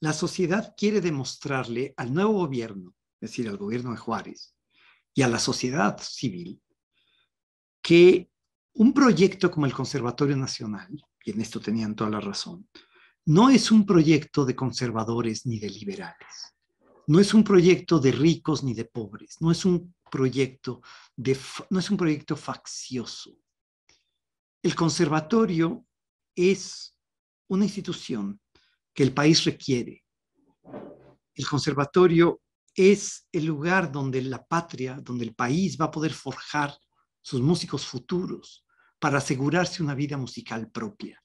la sociedad quiere demostrarle al nuevo gobierno, es decir, al gobierno de Juárez, y a la sociedad civil, que un proyecto como el Conservatorio Nacional, y en esto tenían toda la razón, no es un proyecto de conservadores ni de liberales no es un proyecto de ricos ni de pobres, no es un proyecto, de, no es un proyecto faccioso. El conservatorio es una institución que el país requiere. El conservatorio es el lugar donde la patria, donde el país va a poder forjar sus músicos futuros para asegurarse una vida musical propia.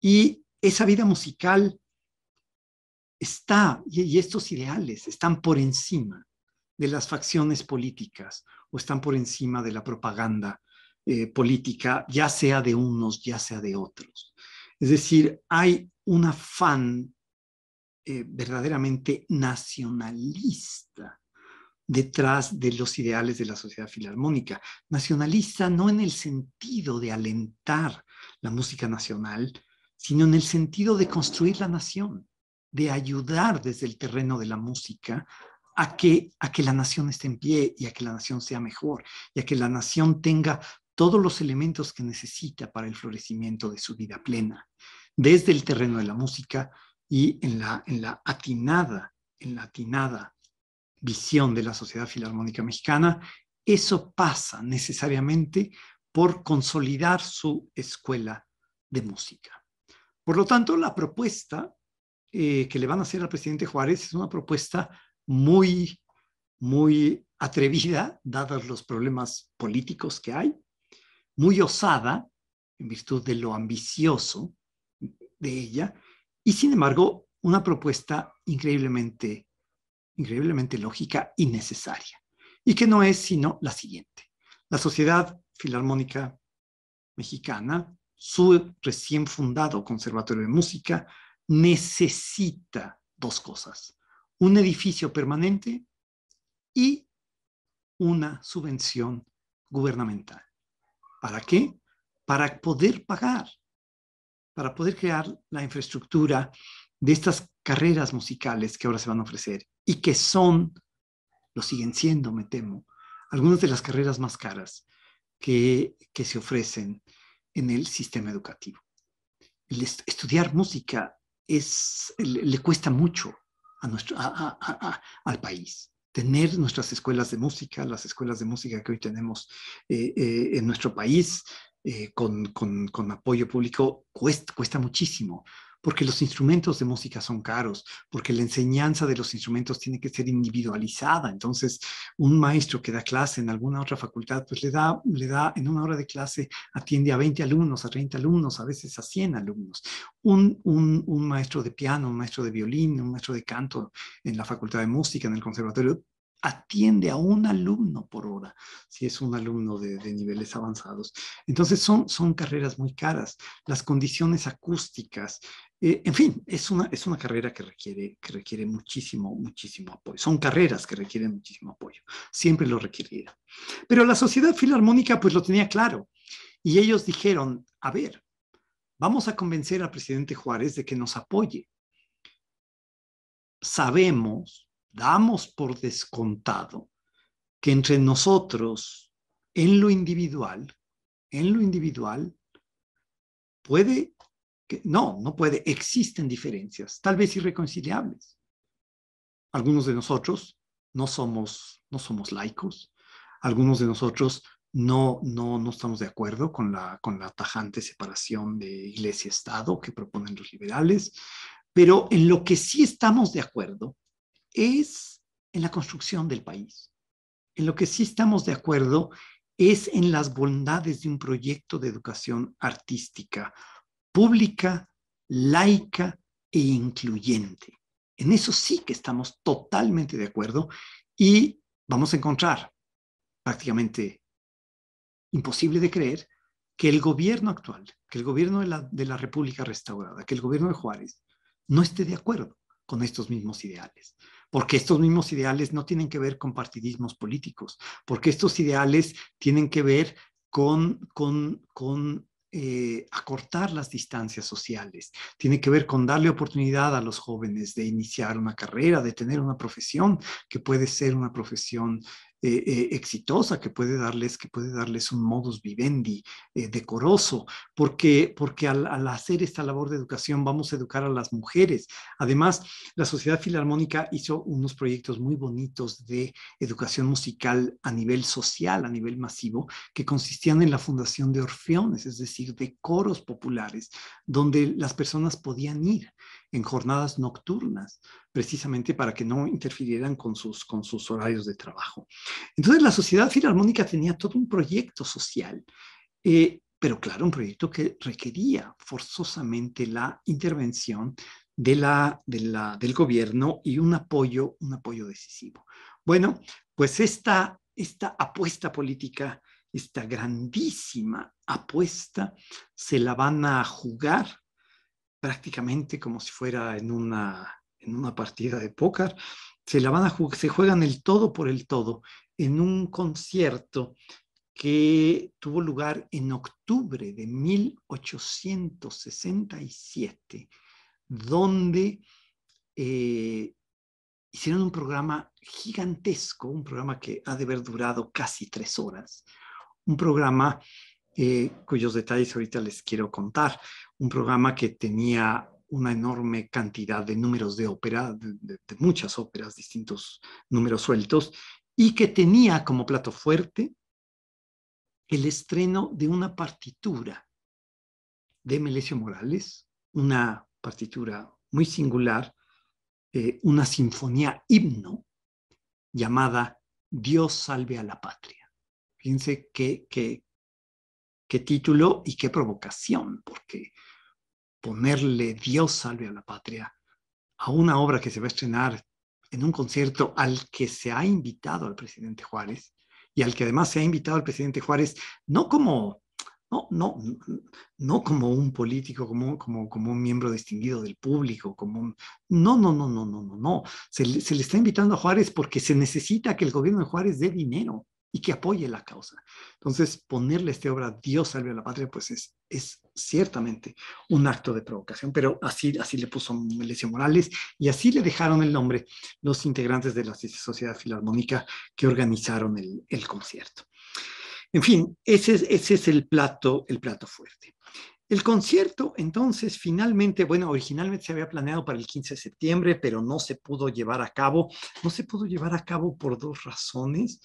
Y esa vida musical está, y, estos ideales están por encima de las facciones políticas o están por encima de la propaganda eh, política, ya sea de unos, ya sea de otros. Es decir, hay un afán eh, verdaderamente nacionalista detrás de los ideales de la sociedad filarmónica. Nacionalista no en el sentido de alentar la música nacional, sino en el sentido de construir la nación, de ayudar desde el terreno de la música a que, a que la nación esté en pie y a que la nación sea mejor y a que la nación tenga todos los elementos que necesita para el florecimiento de su vida plena, desde el terreno de la música y en la, en la atinada, en la atinada visión de la Sociedad Filarmónica Mexicana, eso pasa necesariamente por consolidar su escuela de música. Por lo tanto, la propuesta eh, que le van a hacer al presidente Juárez es una propuesta muy, muy atrevida, dadas los problemas políticos que hay, muy osada, en virtud de lo ambicioso de ella, y sin embargo, una propuesta increíblemente, increíblemente lógica y necesaria, y que no es sino la siguiente. La Sociedad Filarmónica Mexicana, su recién fundado Conservatorio de Música, necesita dos cosas, un edificio permanente y una subvención gubernamental. ¿Para qué? Para poder pagar, para poder crear la infraestructura de estas carreras musicales que ahora se van a ofrecer y que son, lo siguen siendo, me temo, algunas de las carreras más caras que, se ofrecen en el sistema educativo. estudiar música le, cuesta mucho a nuestro, al país tener nuestras escuelas de música, las escuelas de música que hoy tenemos eh, eh, en nuestro país, eh, con, apoyo público cuesta muchísimo porque los instrumentos de música son caros, porque la enseñanza de los instrumentos tiene que ser individualizada. Entonces, un maestro que da clase en alguna otra facultad, pues le da, le da en una hora de clase, atiende a 20 alumnos, a 30 alumnos, a veces a 100 alumnos. Un, un maestro de piano, un maestro de violín, un maestro de canto en la facultad de música, en el conservatorio, atiende a un alumno por hora, si es un alumno de, niveles avanzados. Entonces son, son carreras muy caras, las condiciones acústicas, eh, en fin, es una, es una carrera que requiere, que requiere muchísimo, muchísimo apoyo. Son carreras que requieren muchísimo apoyo, siempre lo requerirá Pero la Sociedad Filarmónica pues lo tenía claro y ellos dijeron, a ver, vamos a convencer al presidente Juárez de que nos apoye. Sabemos damos por descontado que entre nosotros, en lo individual, en lo individual, puede, que, no, no puede, existen diferencias, tal vez irreconciliables. Algunos de nosotros no somos, no somos laicos, algunos de nosotros no, no, no estamos de acuerdo con la, con la tajante separación de iglesia-estado que proponen los liberales, pero en lo que sí estamos de acuerdo es en la construcción del país. En lo que sí estamos de acuerdo es en las bondades de un proyecto de educación artística, pública, laica e incluyente. En eso sí que estamos totalmente de acuerdo y vamos a encontrar prácticamente imposible de creer que el gobierno actual, que el gobierno de la, de la República restaurada, que el gobierno de Juárez, no esté de acuerdo con estos mismos ideales porque estos mismos ideales no tienen que ver con partidismos políticos, porque estos ideales tienen que ver con, con, con eh, acortar las distancias sociales, tiene que ver con darle oportunidad a los jóvenes de iniciar una carrera, de tener una profesión que puede ser una profesión eh, eh, exitosa que puede darles, que puede darles un modus vivendi eh, decoroso, porque, porque al, hacer esta labor de educación vamos a educar a las mujeres. Además, la Sociedad Filarmónica hizo unos proyectos muy bonitos de educación musical a nivel social, a nivel masivo, que consistían en la fundación de orfeones, es decir, de coros populares, donde las personas podían ir en jornadas nocturnas, precisamente para que no interfirieran con sus, con sus horarios de trabajo. Entonces la Sociedad Filarmónica tenía todo un proyecto social. Eh, pero claro, un proyecto que requería forzosamente la intervención del gobierno y un apoyo, un apoyo decisivo. Bueno, pues esta, esta apuesta política, esta grandísima apuesta, se la van a jugar prácticamente como si fuera en una, en una partida de póker. Se, la van a se juegan el todo por el todo en un concierto que tuvo lugar en octubre de 1867, donde eh, hicieron un programa gigantesco, un programa que ha de haber durado casi tres horas, un programa eh, cuyos detalles ahorita les quiero contar. Un programa que tenía una enorme cantidad de números de ópera, de, muchas óperas, distintos números sueltos, y que tenía como plato fuerte el estreno de una partitura de Melesio Morales, una partitura muy singular, eh, una sinfonía himno llamada Dios salve a la patria. Fíjense que qué título y qué provocación, porque ponerle Dios salve a la patria a una obra que se va a estrenar en un concierto al que se ha invitado al presidente Juárez y al que además se ha invitado al presidente Juárez no como no, no, no como un político, como, como, como un miembro distinguido del público, como no, no, no, no, no, no, no. se le está invitando a Juárez porque se necesita que el gobierno de Juárez dé dinero y que apoye la causa. Entonces, ponerle esta obra Dios salve a la patria, pues es, es ciertamente un acto de provocación, pero así, así le puso Melesio Morales y así le dejaron el nombre los integrantes de la Sociedad Filarmónica que organizaron el, el concierto. En fin, ese es, ese es el, plato, el plato fuerte. El concierto, entonces, finalmente, bueno, originalmente se había planeado para el 15 de septiembre, pero no se pudo llevar a cabo. No se pudo llevar a cabo por dos razones.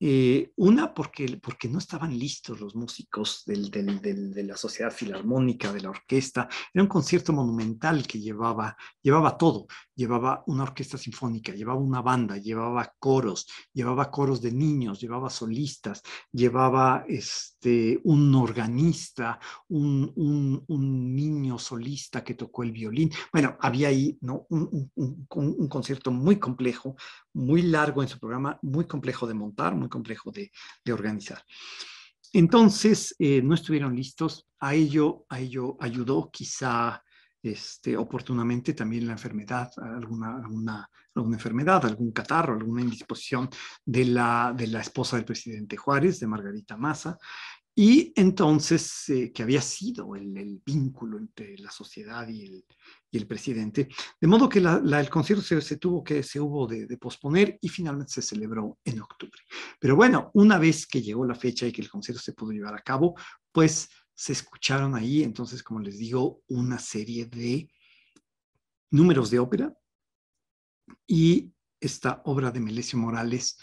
Eh, una, porque, porque no estaban listos los músicos de la Sociedad Filarmónica, de la orquesta. Era un concierto monumental que llevaba, llevaba todo. Llevaba una orquesta sinfónica, llevaba una banda, llevaba coros, llevaba coros de niños, llevaba solistas, llevaba... Este, un organista, un, un, niño solista que tocó el violín. Bueno, había ahí ¿no? un, concierto muy complejo, muy largo en su programa, muy complejo de montar, muy complejo de, de organizar. Entonces, eh, no estuvieron listos. A ello, a ello ayudó quizá este, oportunamente también la enfermedad, alguna, alguna, alguna, enfermedad, algún catarro, alguna indisposición de la, de la esposa del presidente Juárez, de Margarita Maza y entonces, eh, que había sido el, el, vínculo entre la sociedad y el, y el presidente. De modo que la, la, el concierto se, tuvo que, se hubo de, de, posponer y finalmente se celebró en octubre. Pero bueno, una vez que llegó la fecha y que el concierto se pudo llevar a cabo, pues se escucharon ahí. Entonces, como les digo, una serie de números de ópera y esta obra de Melesio Morales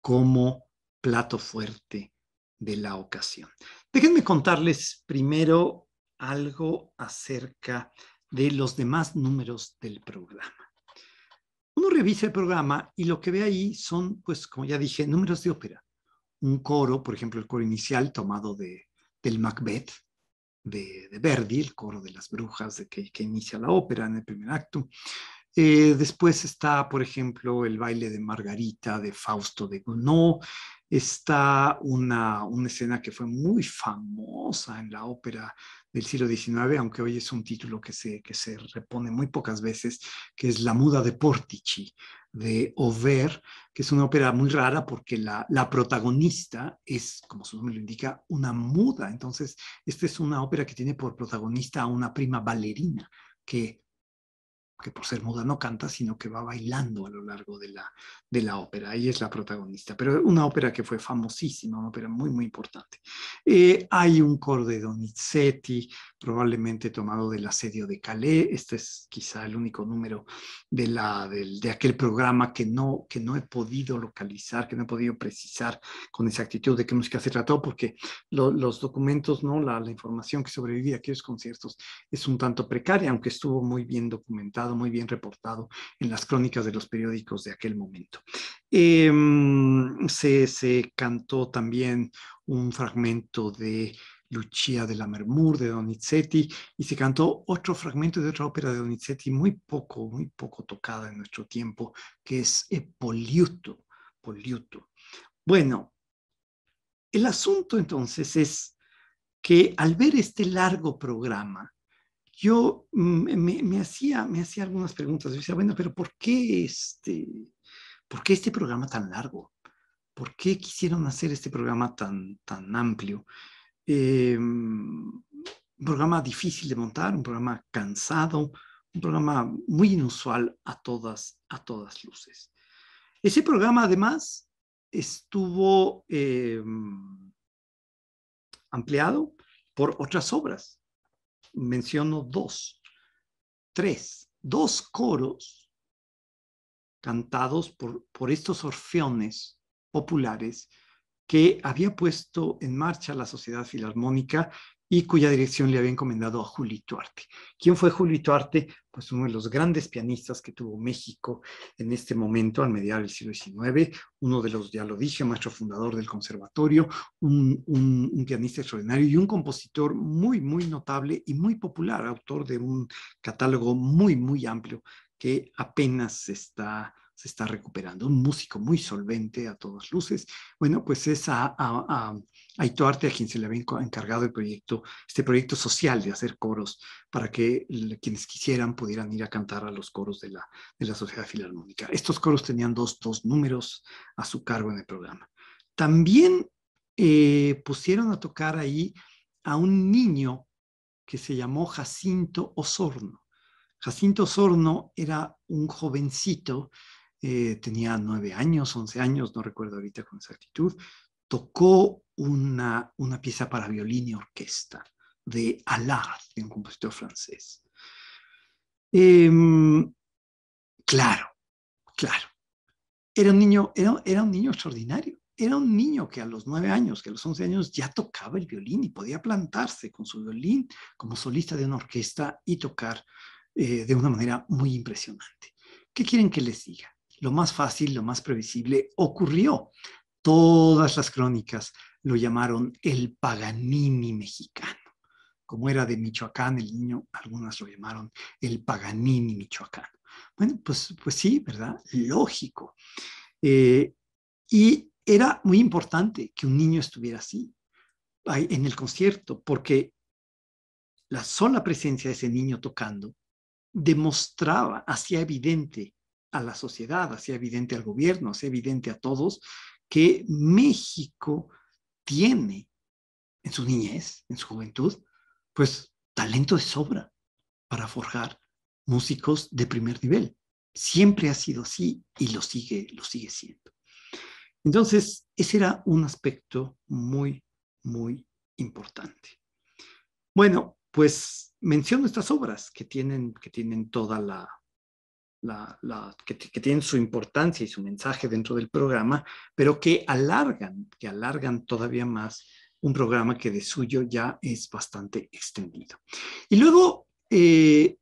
como plato fuerte de la ocasión. Déjenme contarles primero algo acerca de los demás números del programa. Uno revisa el programa y lo que ve ahí son, pues, como ya dije, números de ópera. Un coro, por ejemplo, el coro inicial tomado de el Macbeth de, Verdi, el coro de las brujas que, inicia la ópera en el primer acto. Eh, después está, por ejemplo, el baile de Margarita de Fausto de Gounod, está una, una escena que fue muy famosa en la ópera del siglo XIX, aunque hoy es un título que se, que se repone muy pocas veces, que es La Muda de Portici de Over, que es una ópera muy rara porque la, la, protagonista es, como su nombre lo indica, una muda. Entonces, esta es una ópera que tiene por protagonista a una prima bailarina que que por ser muda no canta, sino que va bailando a lo largo de la, de la ópera. Ahí es la protagonista, pero una ópera que fue famosísima, una ópera muy, muy importante. Eh, hay un coro de Donizetti, probablemente tomado del asedio de Calais. Este es quizá el único número de, la, aquel programa que no, que no he podido localizar, que no he podido precisar con exactitud de qué música se trató, porque los documentos, ¿no? La, información que sobrevivía a aquellos conciertos es un tanto precaria, aunque estuvo muy bien documentado, muy bien reportado en las crónicas de los periódicos de aquel momento. Em, se cantó también un fragmento de Lucia de la Mermur, de Donizetti, y se cantó otro fragmento de otra ópera de Donizetti muy poco, muy poco tocada en nuestro tiempo, que es eh, Poliuto. Poliuto. Bueno, el asunto entonces es que al ver este largo programa, yo mm, me, hacía, me hacía algunas preguntas. Yo decía, bueno, pero ¿por qué este, por qué este programa tan largo? ¿Por qué quisieron hacer este programa tan, tan amplio? Em, un programa difícil de montar, un programa cansado, un programa muy inusual a todas, a todas luces. Ese programa además estuvo em, ampliado por otras obras. Menciono dos, tres, dos coros cantados por, por estos orfeones populares que había puesto en marcha la Sociedad Filarmónica y cuya dirección le había encomendado a Juli Tuarte. ¿Quién fue Juli Tuarte? Pues uno de los grandes pianistas que tuvo México en este momento, al mediar del siglo XIX, uno de los, ya lo dije, maestro fundador del conservatorio, un, un pianista extraordinario y un compositor muy, muy notable y muy popular, autor de un catálogo muy, muy amplio que apenas está se está recuperando, un músico muy solvente a todas luces. Bueno, pues es a, a, a Arte a quien se le había encargado el proyecto, este proyecto social de hacer coros para que quienes quisieran pudieran ir a cantar a los coros de la, de la Sociedad Filarmónica. Estos coros tenían dos, dos números a su cargo en el programa. También eh, pusieron a tocar ahí a un niño que se llamó Jacinto Osorno. Jacinto Osorno era un jovencito eh, tenía nueve años, once años, no recuerdo ahorita con exactitud, tocó una, una pieza para violín y orquesta de Allard, un compositor francés. Em, claro, claro. Era un niño, era, un niño extraordinario era un niño que a los nueve años, que a los once años ya tocaba el violín y podía plantarse con su violín como solista de una orquesta y tocar eh, de una manera muy impresionante. ¿Qué quieren que les diga? lo más fácil, lo más previsible ocurrió. Todas las crónicas lo llamaron el Paganini mexicano. Como era de Michoacán el niño, algunas lo llamaron el Paganini michoacano. Bueno, pues, pues sí, ¿verdad? Lógico. Eh, y era muy importante que un niño estuviera así, en el concierto, porque la sola presencia de ese niño tocando demostraba, hacía evidente a la sociedad, hacía evidente al gobierno, hacía evidente a todos que México tiene en su niñez, en su juventud, pues talento de sobra para forjar músicos de primer nivel. Siempre ha sido así y lo sigue, lo sigue siendo. Entonces, ese era un aspecto muy, muy importante. Bueno, pues menciono estas obras que tienen, que tienen toda la, la, que, tienen su importancia y su mensaje dentro del programa, pero que alargan, que alargan todavía más un programa que de suyo ya es bastante extendido. Y luego, eh,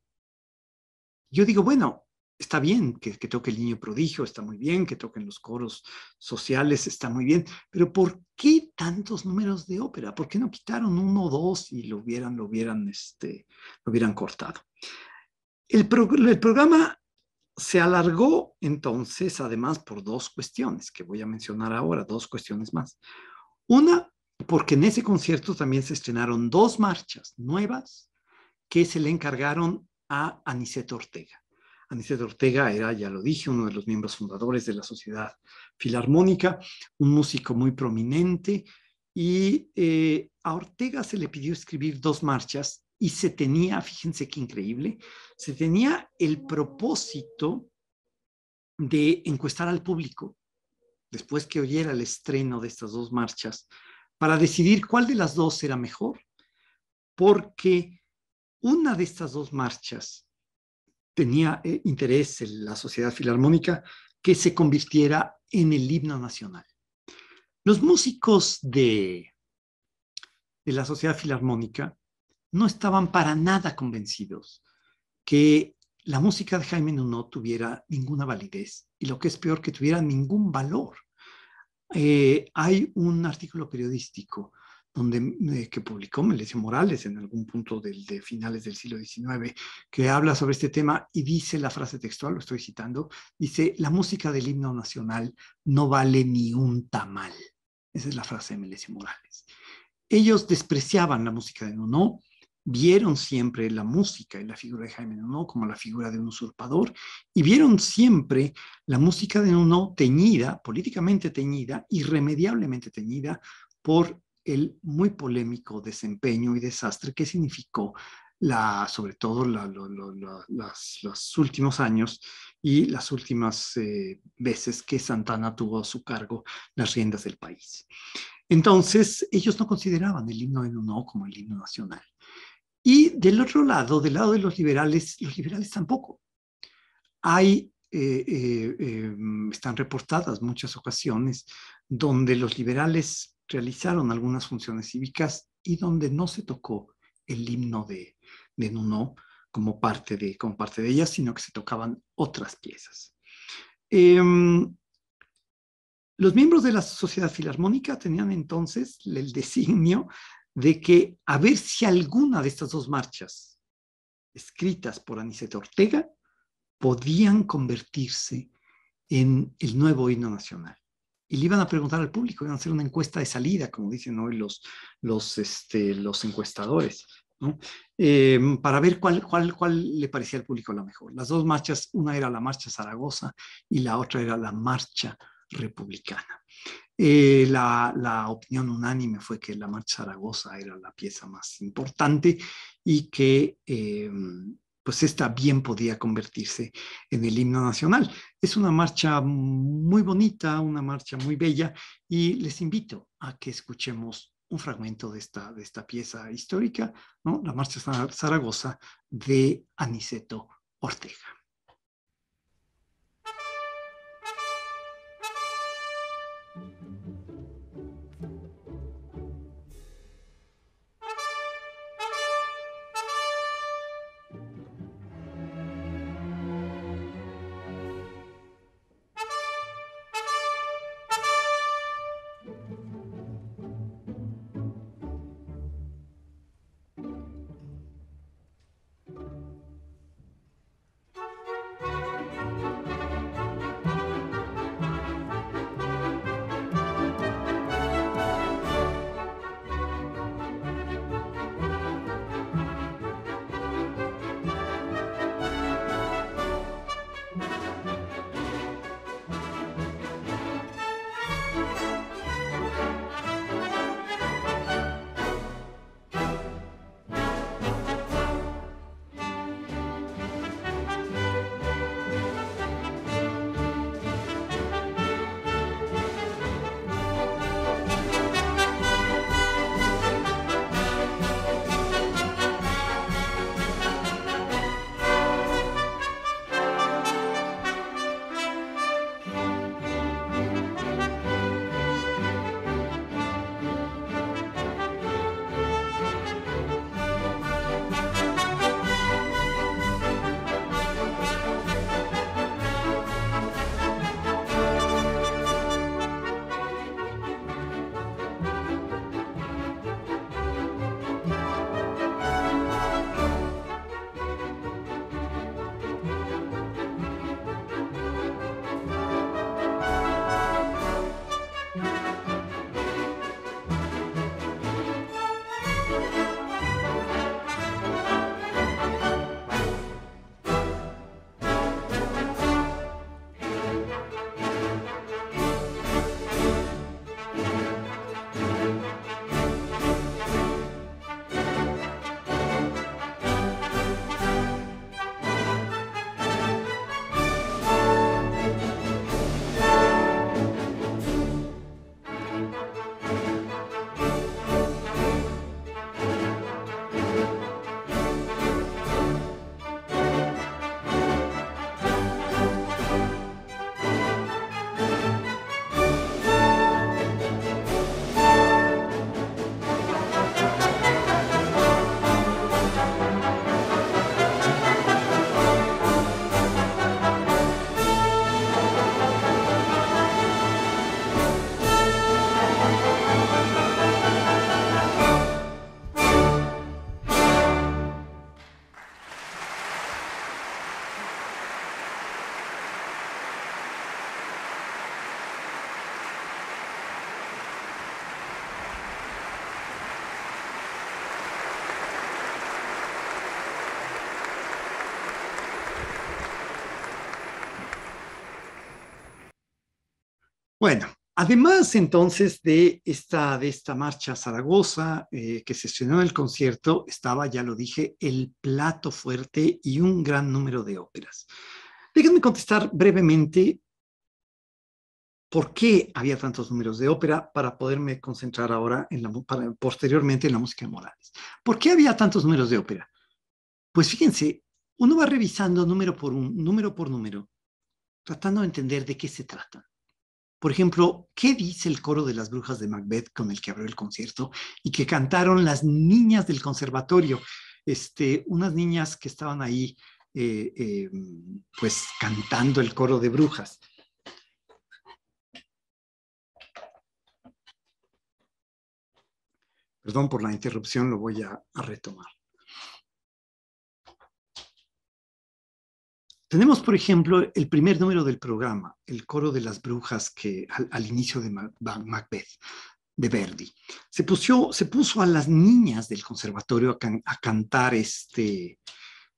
yo digo, bueno, está bien que, toque el niño prodigio, está muy bien, que toquen los coros sociales, está muy bien, pero ¿por qué tantos números de ópera? ¿Por qué no quitaron uno o dos y lo hubieran, lo hubieran, este, lo hubieran cortado? el programa se alargó entonces, además, por dos cuestiones que voy a mencionar ahora, dos cuestiones más. Una, porque en ese concierto también se estrenaron dos marchas nuevas que se le encargaron a Aniceto Ortega. Aniceto Ortega era, ya lo dije, uno de los miembros fundadores de la Sociedad Filarmónica, un músico muy prominente, y eh, a Ortega se le pidió escribir dos marchas y se tenía, fíjense qué increíble, se tenía el propósito de encuestar al público después que oyera el estreno de estas dos marchas para decidir cuál de las dos era mejor, porque una de estas dos marchas tenía eh, interés en la Sociedad Filarmónica que se convirtiera en el himno nacional. Los músicos de, de la Sociedad Filarmónica no estaban para nada convencidos que la música de Jaime no tuviera ninguna validez y lo que es peor, que tuviera ningún valor. Eh, hay un artículo periodístico donde, eh, que publicó Melesio Morales en algún punto de finales del siglo XIX, que habla sobre este tema y dice la frase textual, lo estoy citando, dice, la música del himno nacional no vale ni un tamal. Esa es la frase de Melesio Morales. Ellos despreciaban la música de Nunó vieron siempre la música y la figura de Jaime Nuno como la figura de un usurpador y vieron siempre la música de Nuno teñida, políticamente teñida, irremediablemente teñida por el muy polémico desempeño y desastre que significó la, sobre todo los últimos años y las últimas eh, veces que Santana tuvo a su cargo las riendas del país. Entonces, ellos no consideraban el himno de Nuno como el himno nacional. Y del otro lado, del lado de los liberales, los liberales tampoco. Hay, eh, eh, em, están reportadas muchas ocasiones donde los liberales realizaron algunas funciones cívicas y donde no se tocó el himno de, de Nuno como parte de, como parte de ellas, sino que se tocaban otras piezas. Em, los miembros de la Sociedad Filarmónica tenían entonces el designio de que a ver si alguna de estas dos marchas escritas por Aniceto Ortega podían convertirse en el nuevo himno nacional. Y le iban a preguntar al público, iban a hacer una encuesta de salida, como dicen hoy los, los, este, los encuestadores, eh, para ver cuál, cuál, cuál le parecía al público la mejor. Las dos marchas, una era la marcha Zaragoza y la otra era la marcha republicana. Eh, la, opinión unánime fue que la Marcha Zaragoza era la pieza más importante y que em, pues esta bien podía convertirse en el himno nacional. Es una marcha muy bonita, una marcha muy bella y les invito a que escuchemos un fragmento de esta, de esta pieza histórica, ¿no? la Marcha Zaragoza de Aniceto Ortega. Además, entonces, de esta, de esta marcha a Zaragoza, eh, que se estrenó en el concierto, estaba, ya lo dije, el plato fuerte y un gran número de óperas. Déjenme contestar brevemente por qué había tantos números de ópera para poderme concentrar ahora, en la, posteriormente, en la música de Morales. ¿Por qué había tantos números de ópera? Pues fíjense, uno va revisando número por número por número, tratando de entender de qué se trata. Por ejemplo, ¿qué dice el coro de las brujas de Macbeth con el que abrió el concierto y que cantaron las niñas del conservatorio? Este, unas niñas que estaban ahí, eh, eh, pues cantando el coro de brujas. Perdón por la interrupción, lo voy a retomar. Tenemos, por ejemplo, el primer número del programa, el coro de las brujas que al, inicio de Macbeth de Verdi. Se, puso a las niñas del conservatorio a cantar este,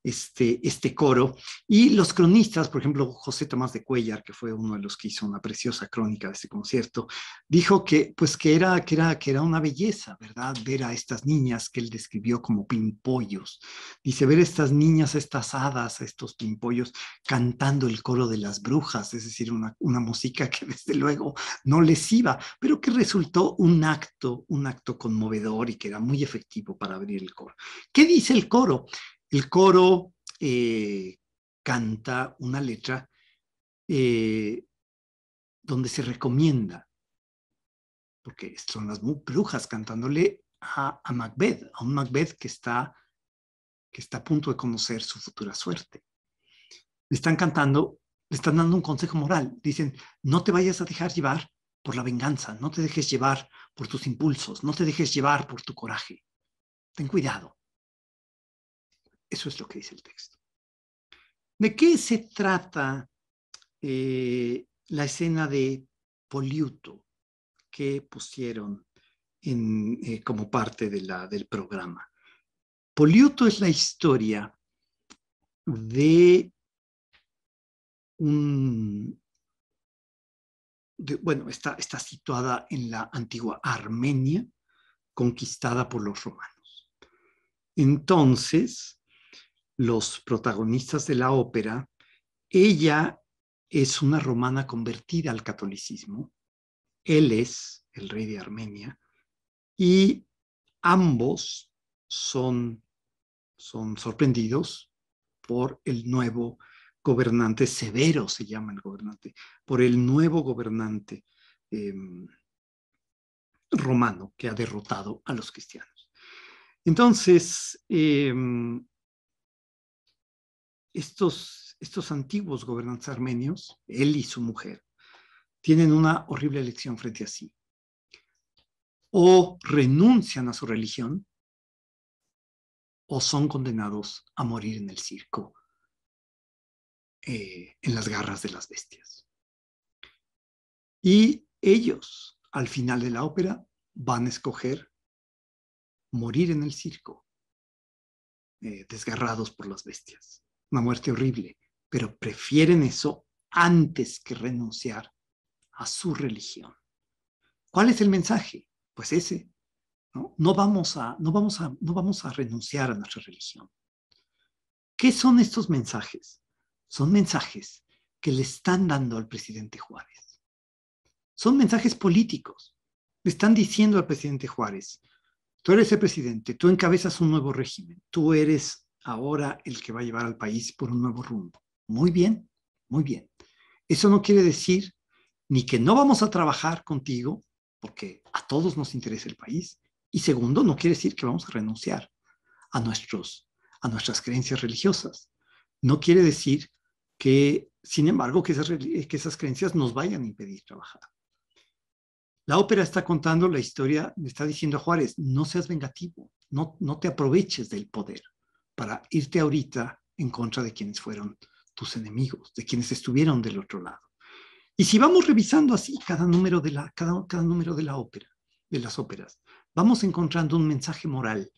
este, este coro. Y los cronistas, por ejemplo, José Tomás de Cuellar, que fue uno de los que hizo una preciosa crónica de este concierto, dijo que, pues, que, era, que, era, que era una belleza, ¿verdad? Ver a estas niñas que él describió como pimpollos. Dice, ver estas niñas, a estas hadas, estos pimpollos cantando el coro de las brujas, es decir, una, una música que *laughs* desde luego no les iba, pero que resultó un acto, un acto conmovedor y que era muy efectivo para abrir el coro. ¿Qué dice el coro? El coro eh, canta una letra eh, donde se recomienda, porque son las brujas cantándole a, Macbeth, a un Macbeth que está, que está a punto de conocer su futura suerte. Le están cantando, le están dando un consejo moral. Dicen, no te vayas a dejar llevar por la venganza, no te dejes llevar por tus impulsos, no te dejes llevar por tu coraje. Ten cuidado. Eso es lo que dice el texto. ¿De qué se trata eh, la escena de Poliuto que pusieron eh, como parte del programa? Poliuto es la historia de un... bueno, está situada en la antigua Armenia, conquistada por los romanos. Entonces, los protagonistas de la ópera, ella es una romana convertida al catolicismo, él es el rey de Armenia, y ambos son, son sorprendidos por el nuevo gobernante, severo se llama el gobernante, por el nuevo gobernante em, romano que ha derrotado a los cristianos. Entonces, em, estos, antiguos gobernantes armenios, él y su mujer, tienen una horrible elección frente a sí. O renuncian a su religión o son condenados a morir en el circo, eh, en las garras de las bestias. Y ellos, al final de la ópera, van a escoger morir en el circo, eh, desgarrados por las bestias una muerte horrible, pero prefieren eso antes que renunciar a su religión. ¿Cuál es el mensaje? Pues ese. No, vamos, a, no, vamos, a, no vamos a renunciar a nuestra religión. ¿Qué son estos mensajes? Son mensajes que le están dando al presidente Juárez. Son mensajes políticos. Le están diciendo al presidente Juárez, tú eres el presidente, tú encabezas un nuevo régimen, tú eres ahora el que va a llevar al país por un nuevo rumbo. Muy bien, muy bien. Eso no quiere decir ni que no vamos a trabajar contigo, porque a todos nos interesa el país, y segundo, no quiere decir que vamos a renunciar a, nuestros, a nuestras creencias religiosas. No quiere decir que, sin embargo, que esas, creencias nos vayan a impedir trabajar. La ópera está contando la historia, le está diciendo a Juárez, no seas vengativo, no te aproveches del poder para irte ahorita en contra de quienes fueron tus enemigos, de quienes estuvieron del otro lado. Y si vamos revisando así cada número de la, cada, cada número de la ópera, de las óperas, vamos encontrando un mensaje moral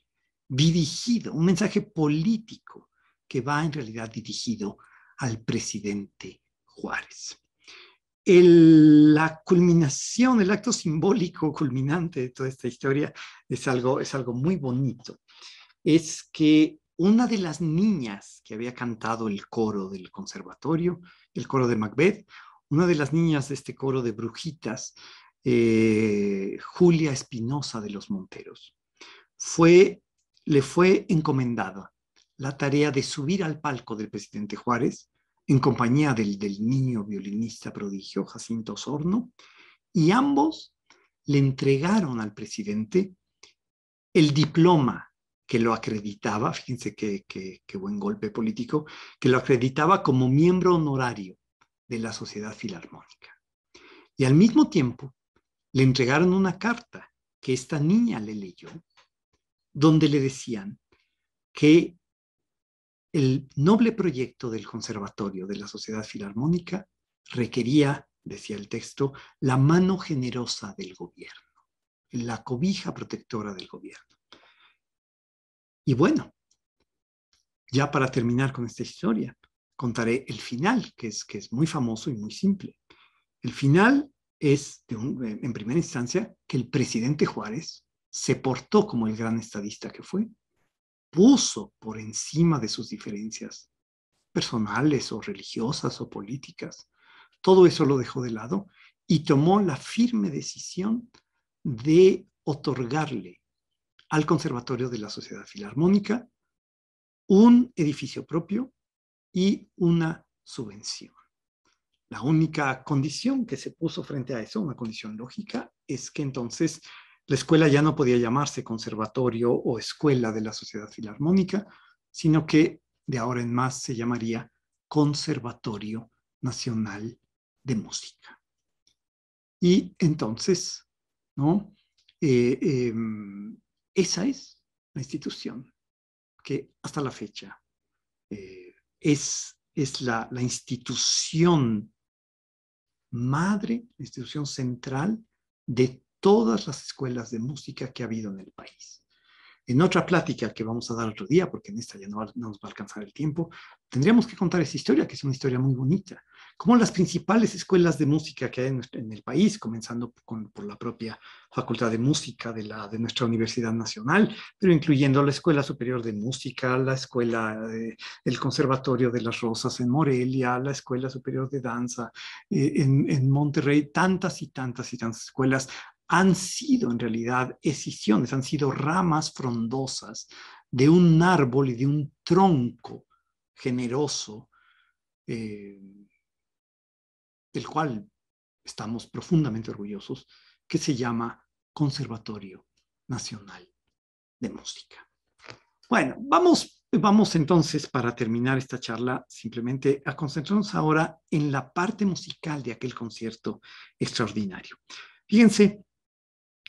dirigido, un mensaje político que va en realidad dirigido al presidente Juárez. El, la culminación, el acto simbólico culminante de toda esta historia es algo, es algo muy bonito. Es que una de las niñas que había cantado el coro del conservatorio, el coro de Macbeth, una de las niñas de este coro de brujitas, eh, Julia Espinosa de los Monteros, fue, le fue encomendada la tarea de subir al palco del presidente Juárez en compañía del, del niño violinista prodigio Jacinto Osorno, y ambos le entregaron al presidente el diploma que lo acreditaba, fíjense qué, buen golpe político, que lo acreditaba como miembro honorario de la Sociedad Filarmónica. Y al mismo tiempo le entregaron una carta que esta niña le leyó, donde le decían que el noble proyecto del Conservatorio de la Sociedad Filarmónica requería, decía el texto, la mano generosa del gobierno, la cobija protectora del gobierno. Y bueno, ya para terminar con esta historia, contaré el final, que es, que es muy famoso y muy simple. El final es, en primera instancia, que el presidente Juárez se portó como el gran estadista que fue, puso por encima de sus diferencias personales o religiosas o políticas, todo eso lo dejó de lado y tomó la firme decisión de otorgarle al Conservatorio de la Sociedad Filarmónica, un edificio propio y una subvención. La única condición que se puso frente a eso, una condición lógica, es que entonces la escuela ya no podía llamarse conservatorio o escuela de la Sociedad Filarmónica, sino que de ahora en más se llamaría Conservatorio Nacional de Música. Y entonces, ¿no? Eh, em, esa es la institución que hasta la fecha eh, es, la, la institución madre, la institución central de todas las escuelas de música que ha habido en el país. En otra plática que vamos a dar otro día, porque en esta ya no, no, nos va a alcanzar el tiempo, tendríamos que contar esa historia, que es una historia muy bonita, como las principales escuelas de música que hay en, el país, comenzando por la propia Facultad de Música de, la, de nuestra Universidad Nacional, pero incluyendo la Escuela Superior de Música, la Escuela del Conservatorio de las Rosas en Morelia, la Escuela Superior de Danza eh, en, Monterrey, tantas y tantas y tantas escuelas han sido en realidad escisiones, han sido ramas frondosas de un árbol y de un tronco generoso eh, del cual estamos profundamente orgullosos, que se llama Conservatorio Nacional de Música. Bueno, vamos, vamos entonces para terminar esta charla simplemente a concentrarnos ahora en la parte musical de aquel concierto extraordinario. Fíjense,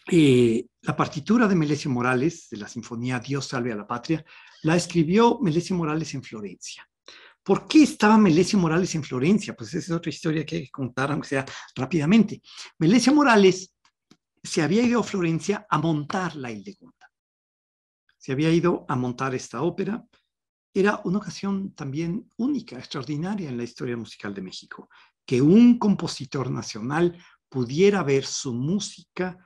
eh, la partitura de Melesio Morales, de la Sinfonía Dios salve a la patria, la escribió Melesio Morales en Florencia. ¿Por qué estaba Melesio Morales en Florencia? Pues esa es otra historia que hay que contar, aunque sea rápidamente. Melesio Morales se había ido a Florencia a montar la Illegunda. Se había ido a montar esta ópera. Era una ocasión también única, extraordinaria en la historia musical de México, que un compositor nacional pudiera ver su música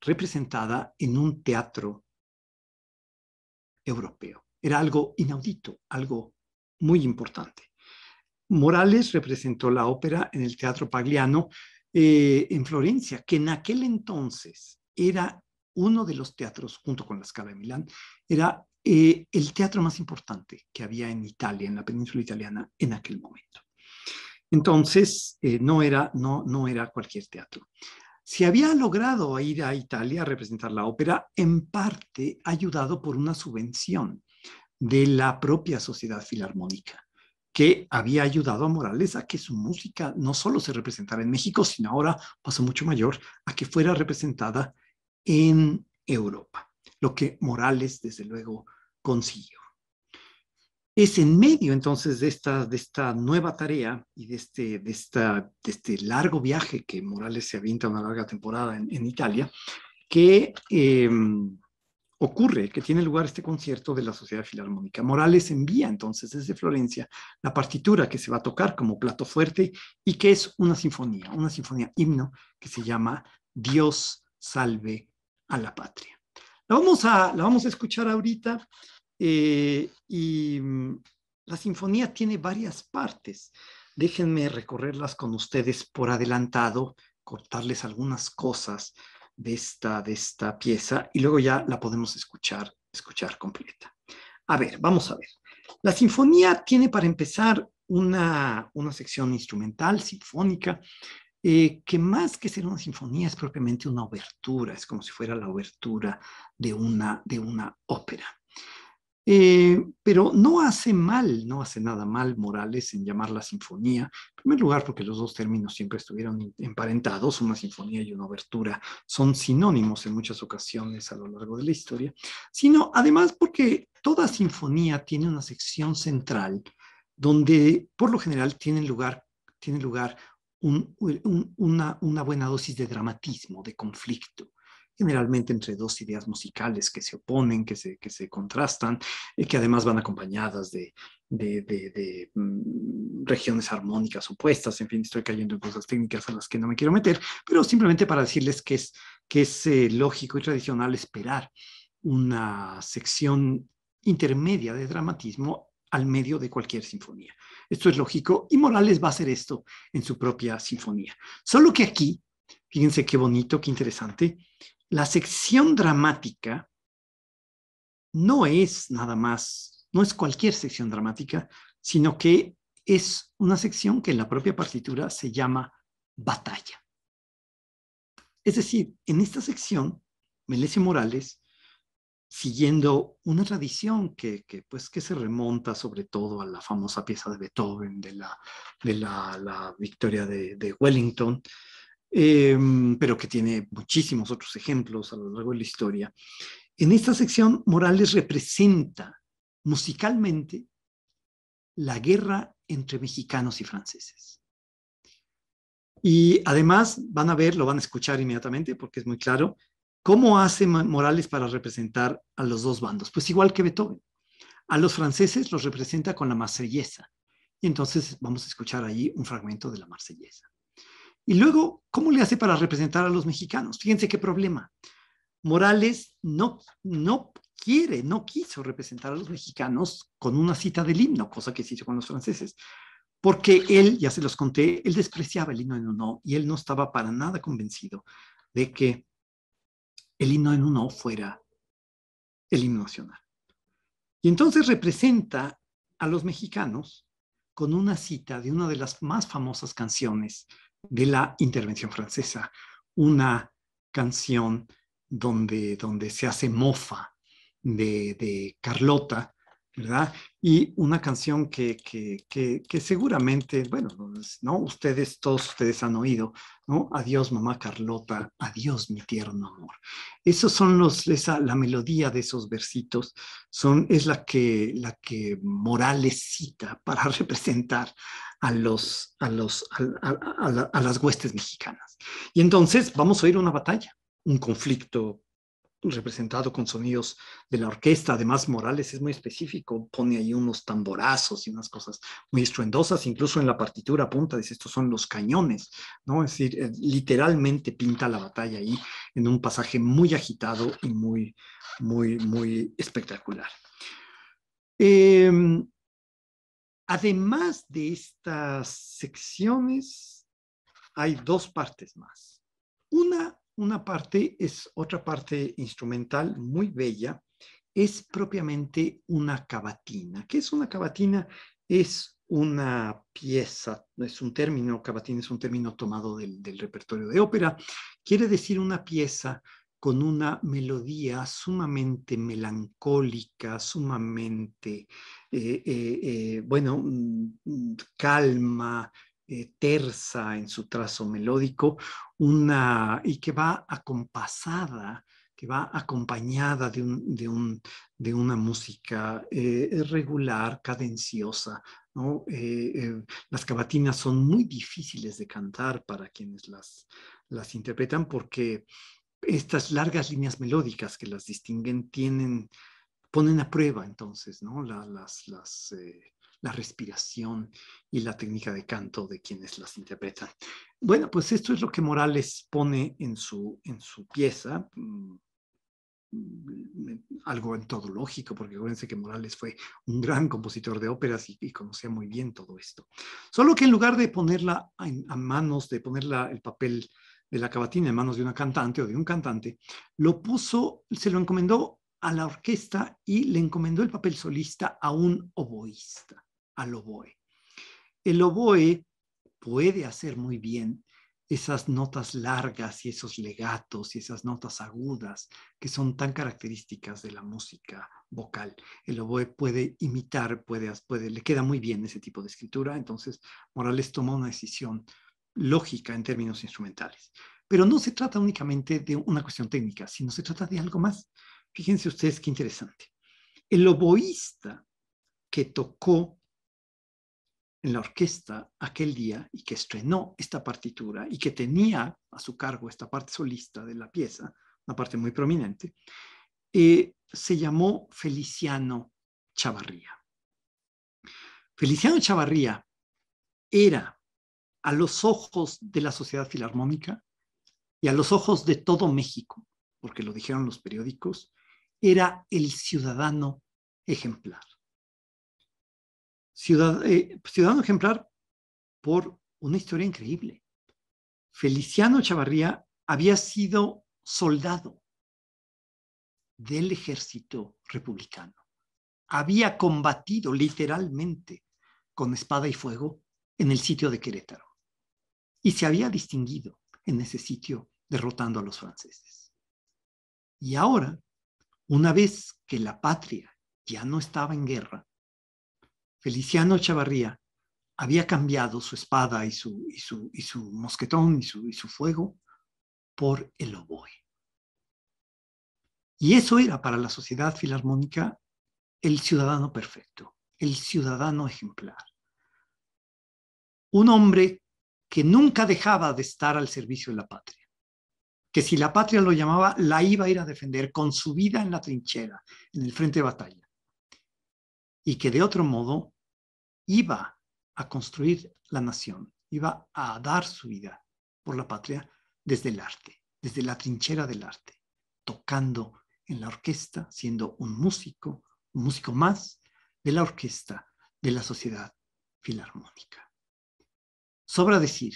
representada en un teatro europeo. Era algo inaudito, algo muy importante. Morales representó la ópera en el Teatro Pagliano eh, en Florencia, que en aquel entonces era uno de los teatros, junto con la Scala de Milán, era eh, el teatro más importante que había en Italia, en la península italiana, en aquel momento. Entonces, eh, no, era, no, no era cualquier teatro. Se había logrado ir a Italia a representar la ópera, en parte ayudado por una subvención de la propia Sociedad Filarmónica, que había ayudado a Morales a que su música no solo se representara en México, sino ahora, pasó mucho mayor, a que fuera representada en Europa, lo que Morales, desde luego, consiguió. Es en medio entonces de esta, de esta nueva tarea y de este, esta, de este largo viaje que Morales se avienta una larga temporada en, Italia, que eh, ocurre que tiene lugar este concierto de la Sociedad Filarmónica. Morales envía entonces desde Florencia la partitura que se va a tocar como plato fuerte y que es una sinfonía, una sinfonía himno que se llama Dios salve a la patria. La vamos a, la vamos a escuchar ahorita eh, y mm, la sinfonía tiene varias partes. Déjenme recorrerlas con ustedes por adelantado, cortarles algunas cosas de esta, de esta pieza y luego ya la podemos escuchar, escuchar completa. A ver, vamos a ver. La sinfonía tiene para empezar una, una sección instrumental, sinfónica, eh, que más que ser una sinfonía es propiamente una obertura, es como si fuera la obertura de una, de una ópera. Eh, pero no hace mal, no hace nada mal Morales en la sinfonía, en primer lugar porque los dos términos siempre estuvieron emparentados, una sinfonía y una abertura son sinónimos en muchas ocasiones a lo largo de la historia, sino además porque toda sinfonía tiene una sección central donde por lo general tiene lugar, lugar una buena dosis de dramatismo, de conflicto generalmente entre dos ideas musicales que se oponen, que se, que se contrastan, y eh, que además van acompañadas de, de, de, mm, regiones armónicas opuestas. En fin, estoy cayendo en cosas técnicas a las que no me quiero meter, pero simplemente para decirles que es, que es eh, lógico y tradicional esperar una sección intermedia de dramatismo al medio de cualquier sinfonía. Esto es lógico y Morales va a hacer esto en su propia sinfonía. Solo que aquí, fíjense qué bonito, qué interesante, la sección dramática no es nada más, no es cualquier sección dramática, sino que es una sección que en la propia partitura se llama batalla. Es decir, en esta sección, Melesio Morales, siguiendo una tradición que, pues, que se remonta sobre todo a la famosa pieza de Beethoven, de la, victoria de Wellington, Em, pero que tiene muchísimos otros ejemplos a lo largo de la historia. En esta sección, Morales representa musicalmente la guerra entre mexicanos y franceses. Y además van a ver, lo van a escuchar inmediatamente porque es muy claro, cómo hace Morales para representar a los dos bandos. Pues igual que Beethoven. A los franceses los representa con la marsellesa. Y entonces vamos a escuchar allí un fragmento de la marsellesa. Y luego, ¿cómo le hace para representar a los mexicanos? Fíjense qué problema. Morales no, no quiere, no quiso representar a los mexicanos con una cita del himno, cosa que se hizo con los franceses, porque él, ya se los conté, él despreciaba el himno en uno y él no estaba para nada convencido de que el himno en uno fuera el himno nacional. Y entonces representa a los mexicanos con una cita de una de las más famosas canciones de la intervención francesa, una canción donde, donde se hace mofa de, de Carlota ¿verdad? Y una canción que, que, que, seguramente, bueno, pues, ¿no? Ustedes, todos ustedes han oído, ¿no? Adiós, mamá Carlota, adiós, mi tierno amor. Esos son los, la melodía de esos versitos, son, es la que, la que Morales cita para *laughs* representar a, los, a, los, a, a las huestes mexicanas. Y entonces vamos a oír una batalla, un conflicto pues, representado con sonidos de la orquesta. Además, Morales es muy específico, pone ahí unos tamborazos y unas cosas muy estruendosas, incluso en la partitura apunta, dice, estos son los cañones, ¿no? Es decir, eh, literalmente pinta la batalla ahí en un pasaje muy agitado y muy, muy, muy espectacular. Em, además de estas secciones, hay dos partes más una parte es otra parte instrumental muy bella, es propiamente una cavatina. ¿Qué es una cavatina? Es una pieza, es un término, cavatina es un término tomado del, repertorio de ópera, quiere decir una pieza con una melodía sumamente melancólica, sumamente, eh, eh, eh, bueno, mm, mm, calma, terza eh, tersa en su trazo melódico, una, y que va acompasada, que va acompañada de, un, de, un, de una música eh, regular, cadenciosa. ¿no? Eh, las cavatinas son muy difíciles de cantar para quienes las, las interpretan porque estas largas líneas melódicas que las distinguen tienen, ponen a prueba entonces ¿no? las, las, la respiración y la técnica de canto de quienes las interpretan. Bueno, pues esto es lo que Morales pone en su, en su pieza, mm, mm, algo lógico, porque acuérdense que Morales fue un gran compositor de óperas y, conocía muy bien todo esto. Solo que en lugar de ponerla a, manos, de ponerla el papel de la cavatina en manos de una cantante o de un cantante, lo puso, se lo encomendó a la orquesta y le encomendó el papel solista a un oboísta al oboe. El oboe puede hacer muy bien esas notas largas y esos legatos y esas notas agudas que son tan características de la música vocal. El oboe puede imitar, puede, puede, le queda muy bien ese tipo de escritura, entonces Morales tomó una decisión lógica en términos instrumentales. Pero no se trata únicamente de una cuestión técnica, sino se trata de algo más. Fíjense ustedes qué interesante. El oboísta que tocó en la orquesta aquel día y que estrenó esta partitura y que tenía a su cargo esta parte solista de la pieza, una parte muy prominente, eh, se llamó Feliciano Chavarría. Feliciano Chavarría era, a los ojos de la Sociedad Filarmónica y a los ojos de todo México, porque lo dijeron los periódicos, era el ciudadano ejemplar Ciudad, eh, ciudadano ejemplar por una historia increíble. Feliciano Chavarría había sido soldado del ejército republicano. Había combatido literalmente con espada y fuego en el sitio de Querétaro y se había distinguido en ese sitio derrotando a los franceses. Y ahora, una vez que la patria ya no estaba en guerra, Feliciano Chavarría había cambiado su espada y su, mosquetón y su, y su fuego por el oboe. Y eso era para la sociedad filarmónica el ciudadano perfecto, el ciudadano ejemplar. Un hombre que nunca dejaba de estar al servicio de la patria, que si la patria lo llamaba, la iba a ir a defender con su vida en la trinchera, en el frente de batalla, y que de otro modo iba a construir la nación, iba a dar su vida por la patria desde el arte, desde la trinchera del arte, tocando en la orquesta, siendo un músico, un músico más de la orquesta de la sociedad filarmónica. Sobra decir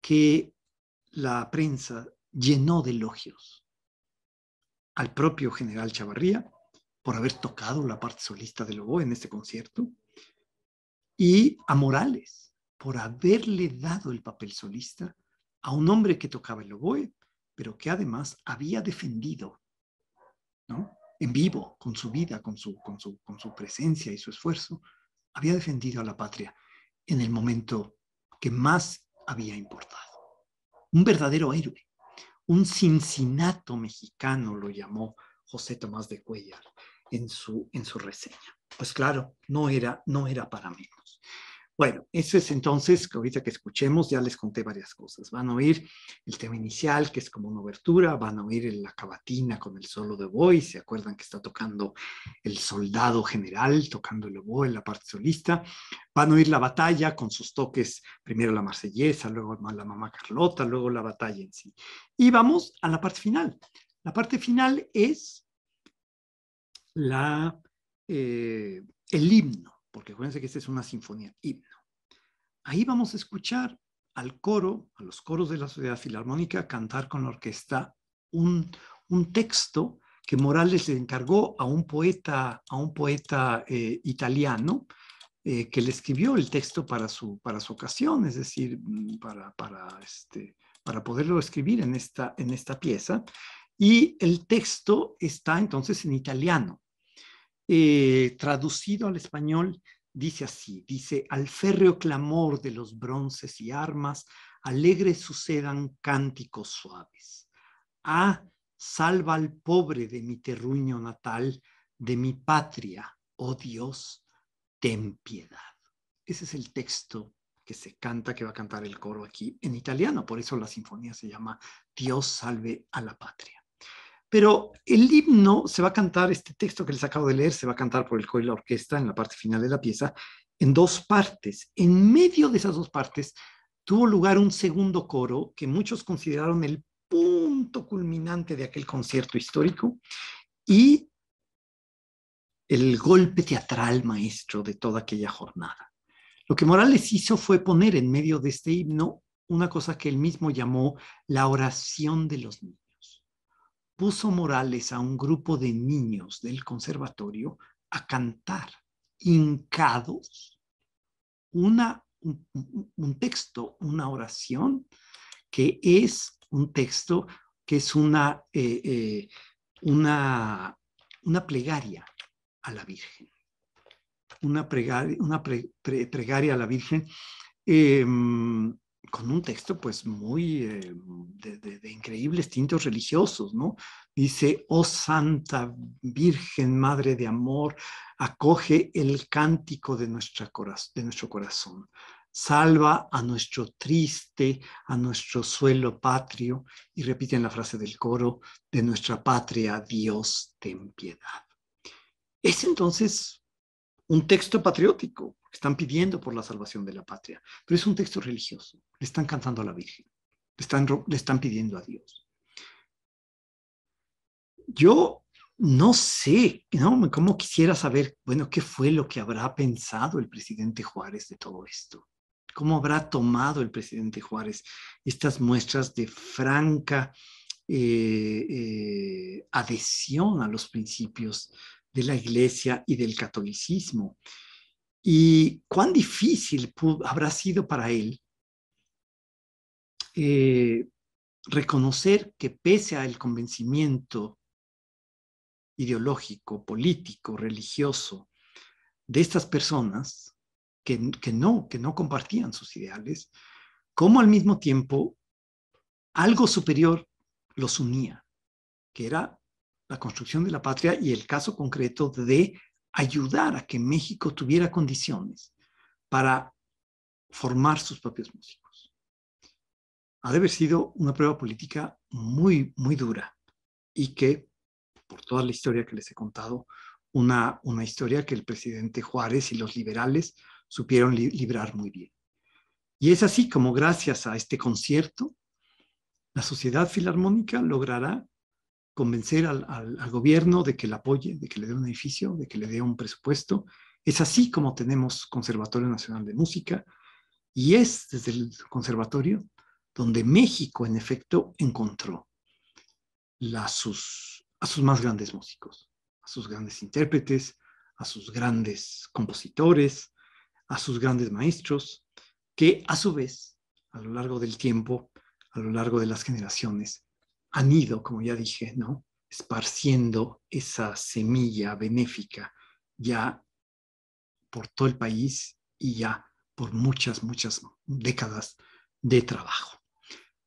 que la prensa llenó de elogios al propio general Chavarría por haber tocado la parte solista de Lobo en este concierto, y a Morales por haberle dado el papel solista a un hombre que tocaba el oboe, pero que además había defendido, ¿no? En vivo, con su vida, con su, su, con su presencia y su esfuerzo, había defendido a la patria en el momento que más había importado. Un verdadero héroe, un cincinato mexicano lo llamó José Tomás de Cuellar en su, en su reseña. Pues claro, no era, no era para mí. Bueno, eso es entonces, que ahorita que escuchemos ya les conté varias cosas. Van a oír el tema inicial, que es como una obertura, van a oír la cavatina con el solo de voz. se acuerdan que está tocando el soldado general, tocando el oboe en la parte solista. Van a oír la batalla con sus toques, primero la marsellesa, luego la mamá Carlota, luego la batalla en sí. Y vamos a la parte final. La parte final es la, eh, el himno, porque acuérdense que esta es una sinfonía, himno. Ahí vamos a escuchar al coro, a los coros de la Sociedad Filarmónica, cantar con la orquesta un, texto que Morales le encargó a un poeta, a un poeta eh, italiano eh, que le escribió el texto para su, ocasión, es decir, mm, para, este, para poderlo escribir en esta, en esta pieza. Y el texto está entonces en italiano, eh, traducido al español Dice así, dice, al férreo clamor de los bronces y armas, alegres sucedan cánticos suaves. Ah, salva al pobre de mi terruño natal, de mi patria, oh Dios, ten piedad. Ese es el texto que se canta, que va a cantar el coro aquí en italiano, por eso la sinfonía se llama Dios salve a la patria. Pero el himno se va a cantar, este texto que les acabo de leer, se va a cantar por el coro y la orquesta en la parte final de la pieza, en dos partes. En medio de esas dos partes tuvo lugar un segundo coro que muchos consideraron el punto culminante de aquel concierto histórico y el golpe teatral maestro de toda aquella jornada. Lo que Morales hizo fue poner en medio de este himno una cosa que él mismo llamó la oración de los niños puso Morales a un grupo de niños del conservatorio a cantar, hincados, una, un, texto, una oración, que es un texto que es una, eh, eh, una, una plegaria a la Virgen. Una, plegaria, una a la Virgen em, con un texto pues muy eh, de, increíbles tintos religiosos, ¿no? Dice, oh Santa Virgen, Madre de Amor, acoge el cántico de, de nuestro corazón, salva a nuestro triste, a nuestro suelo patrio, y repiten la frase del coro, de nuestra patria, Dios, ten piedad. Es entonces un texto patriótico, están pidiendo por la salvación de la patria, pero es un texto religioso, le están cantando a la Virgen, le están, le están pidiendo a Dios. Yo no sé, ¿no? ¿Cómo quisiera saber, bueno, qué fue lo que habrá pensado el presidente Juárez de todo esto? ¿Cómo habrá tomado el presidente Juárez estas muestras de franca eh, eh, adhesión a los principios de la iglesia y del catolicismo? y cuán difícil habrá sido para él eh, reconocer que pese al convencimiento ideológico, político, religioso de estas personas que, no, que no compartían sus ideales, como al mismo tiempo algo superior los unía, que era la construcción de la patria y el caso concreto de ayudar a que México tuviera condiciones para formar sus propios músicos. Ha de haber sido una prueba política muy, muy dura y que, por toda la historia que les he contado, una, una historia que el presidente Juárez y los liberales supieron librar muy bien. Y es así como gracias a este concierto, la Sociedad Filarmónica logrará convencer al, gobierno de que le apoye, de que le dé un edificio, de que le dé un presupuesto. Es así como tenemos Conservatorio Nacional de Música y es desde el conservatorio donde México, en efecto, encontró sus, a sus más grandes músicos, a sus grandes intérpretes, a sus grandes compositores, a sus grandes maestros, que a su vez, a lo largo del tiempo, a lo largo de las generaciones, han ido, como ya dije, ¿no? esparciendo esa semilla benéfica ya por todo el país y ya por muchas, muchas décadas de trabajo.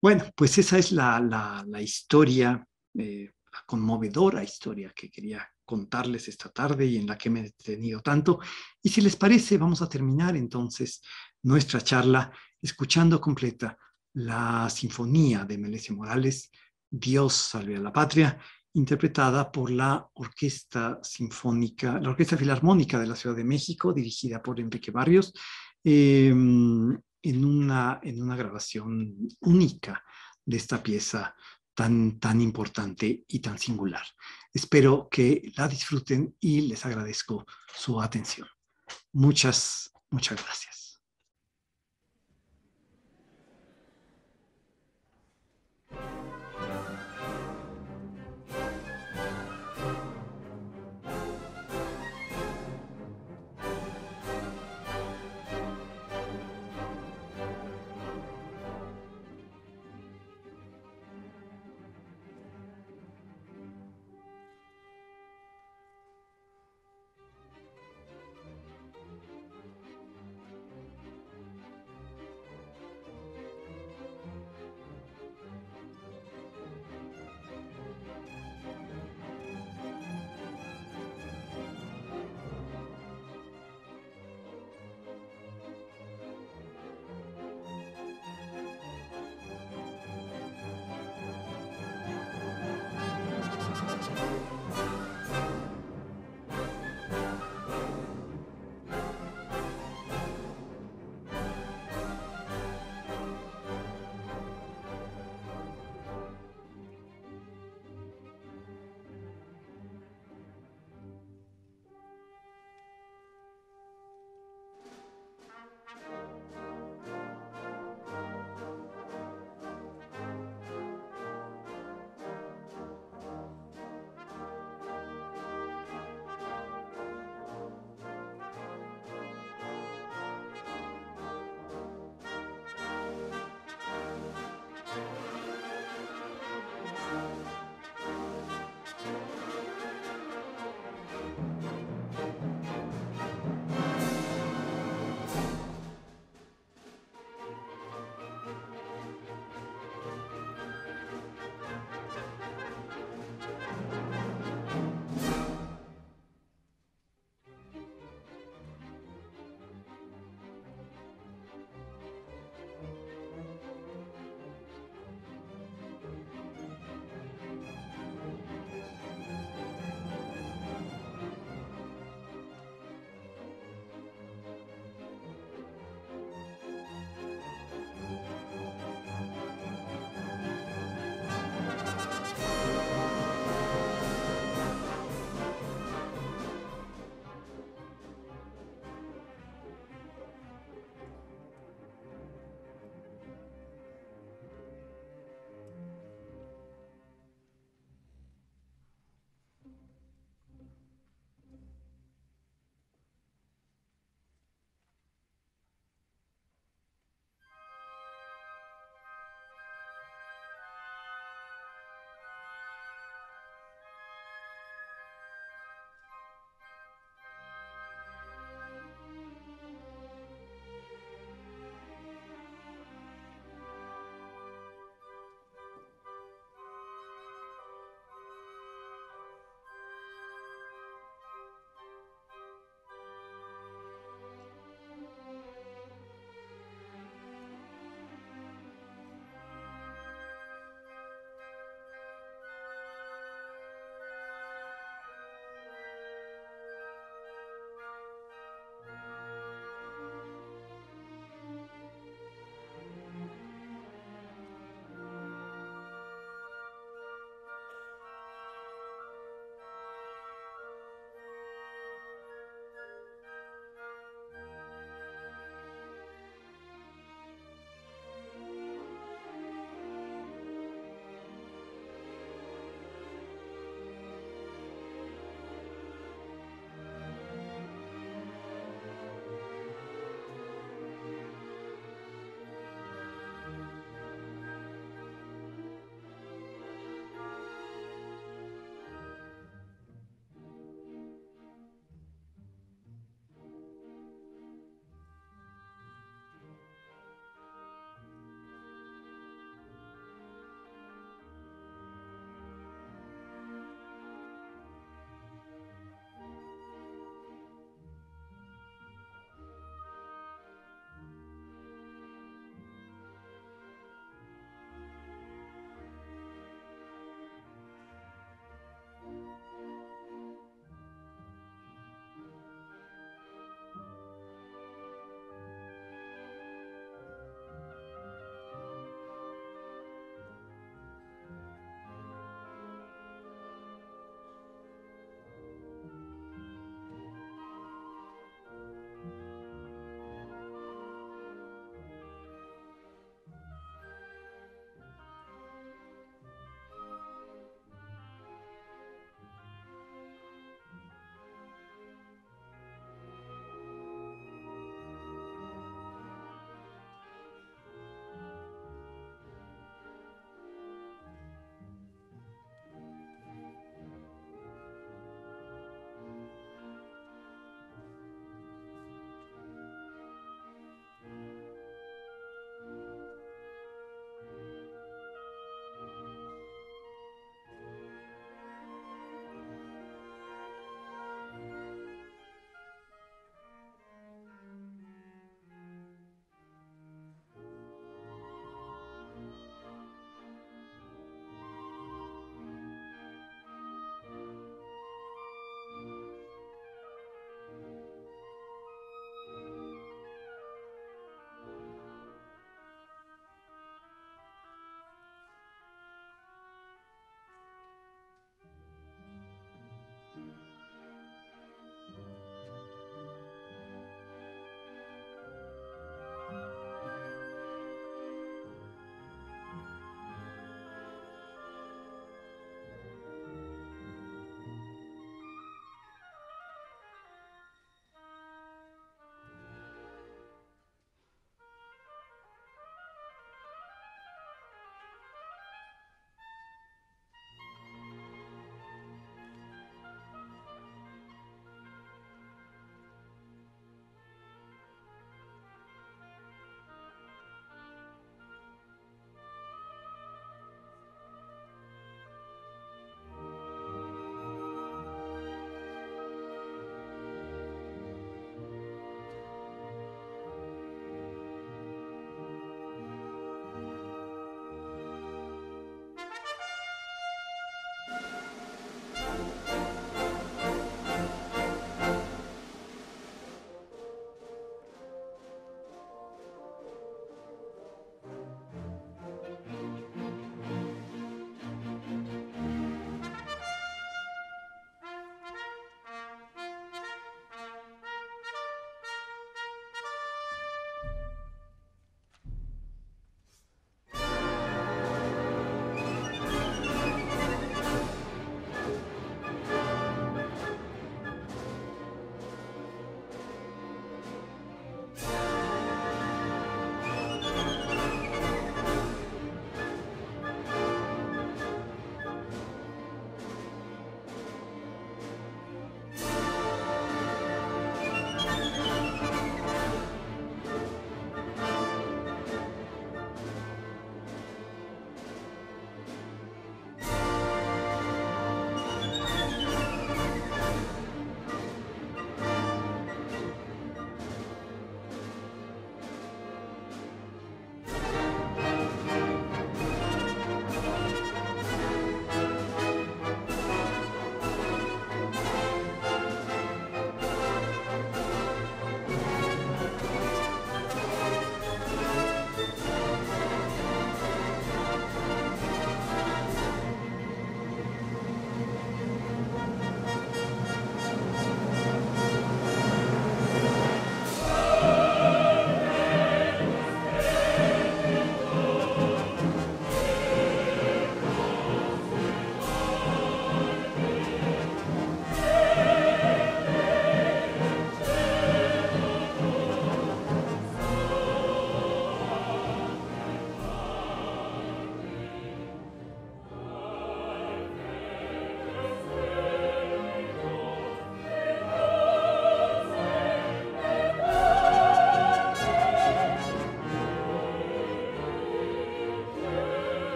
Bueno, pues esa es la, historia, eh, conmovedora historia que quería contarles esta tarde y en la que me he detenido tanto. Y si les parece, vamos a terminar entonces nuestra charla escuchando completa la sinfonía de Melesio Morales, Dios salve a la patria, interpretada por la Orquesta Sinfónica, la Orquesta Filarmónica de la Ciudad de México, dirigida por Enrique Barrios, em, en, una, en una grabación única de esta pieza tan, tan importante y tan singular. Espero que la disfruten y les agradezco su atención. Muchas, muchas gracias.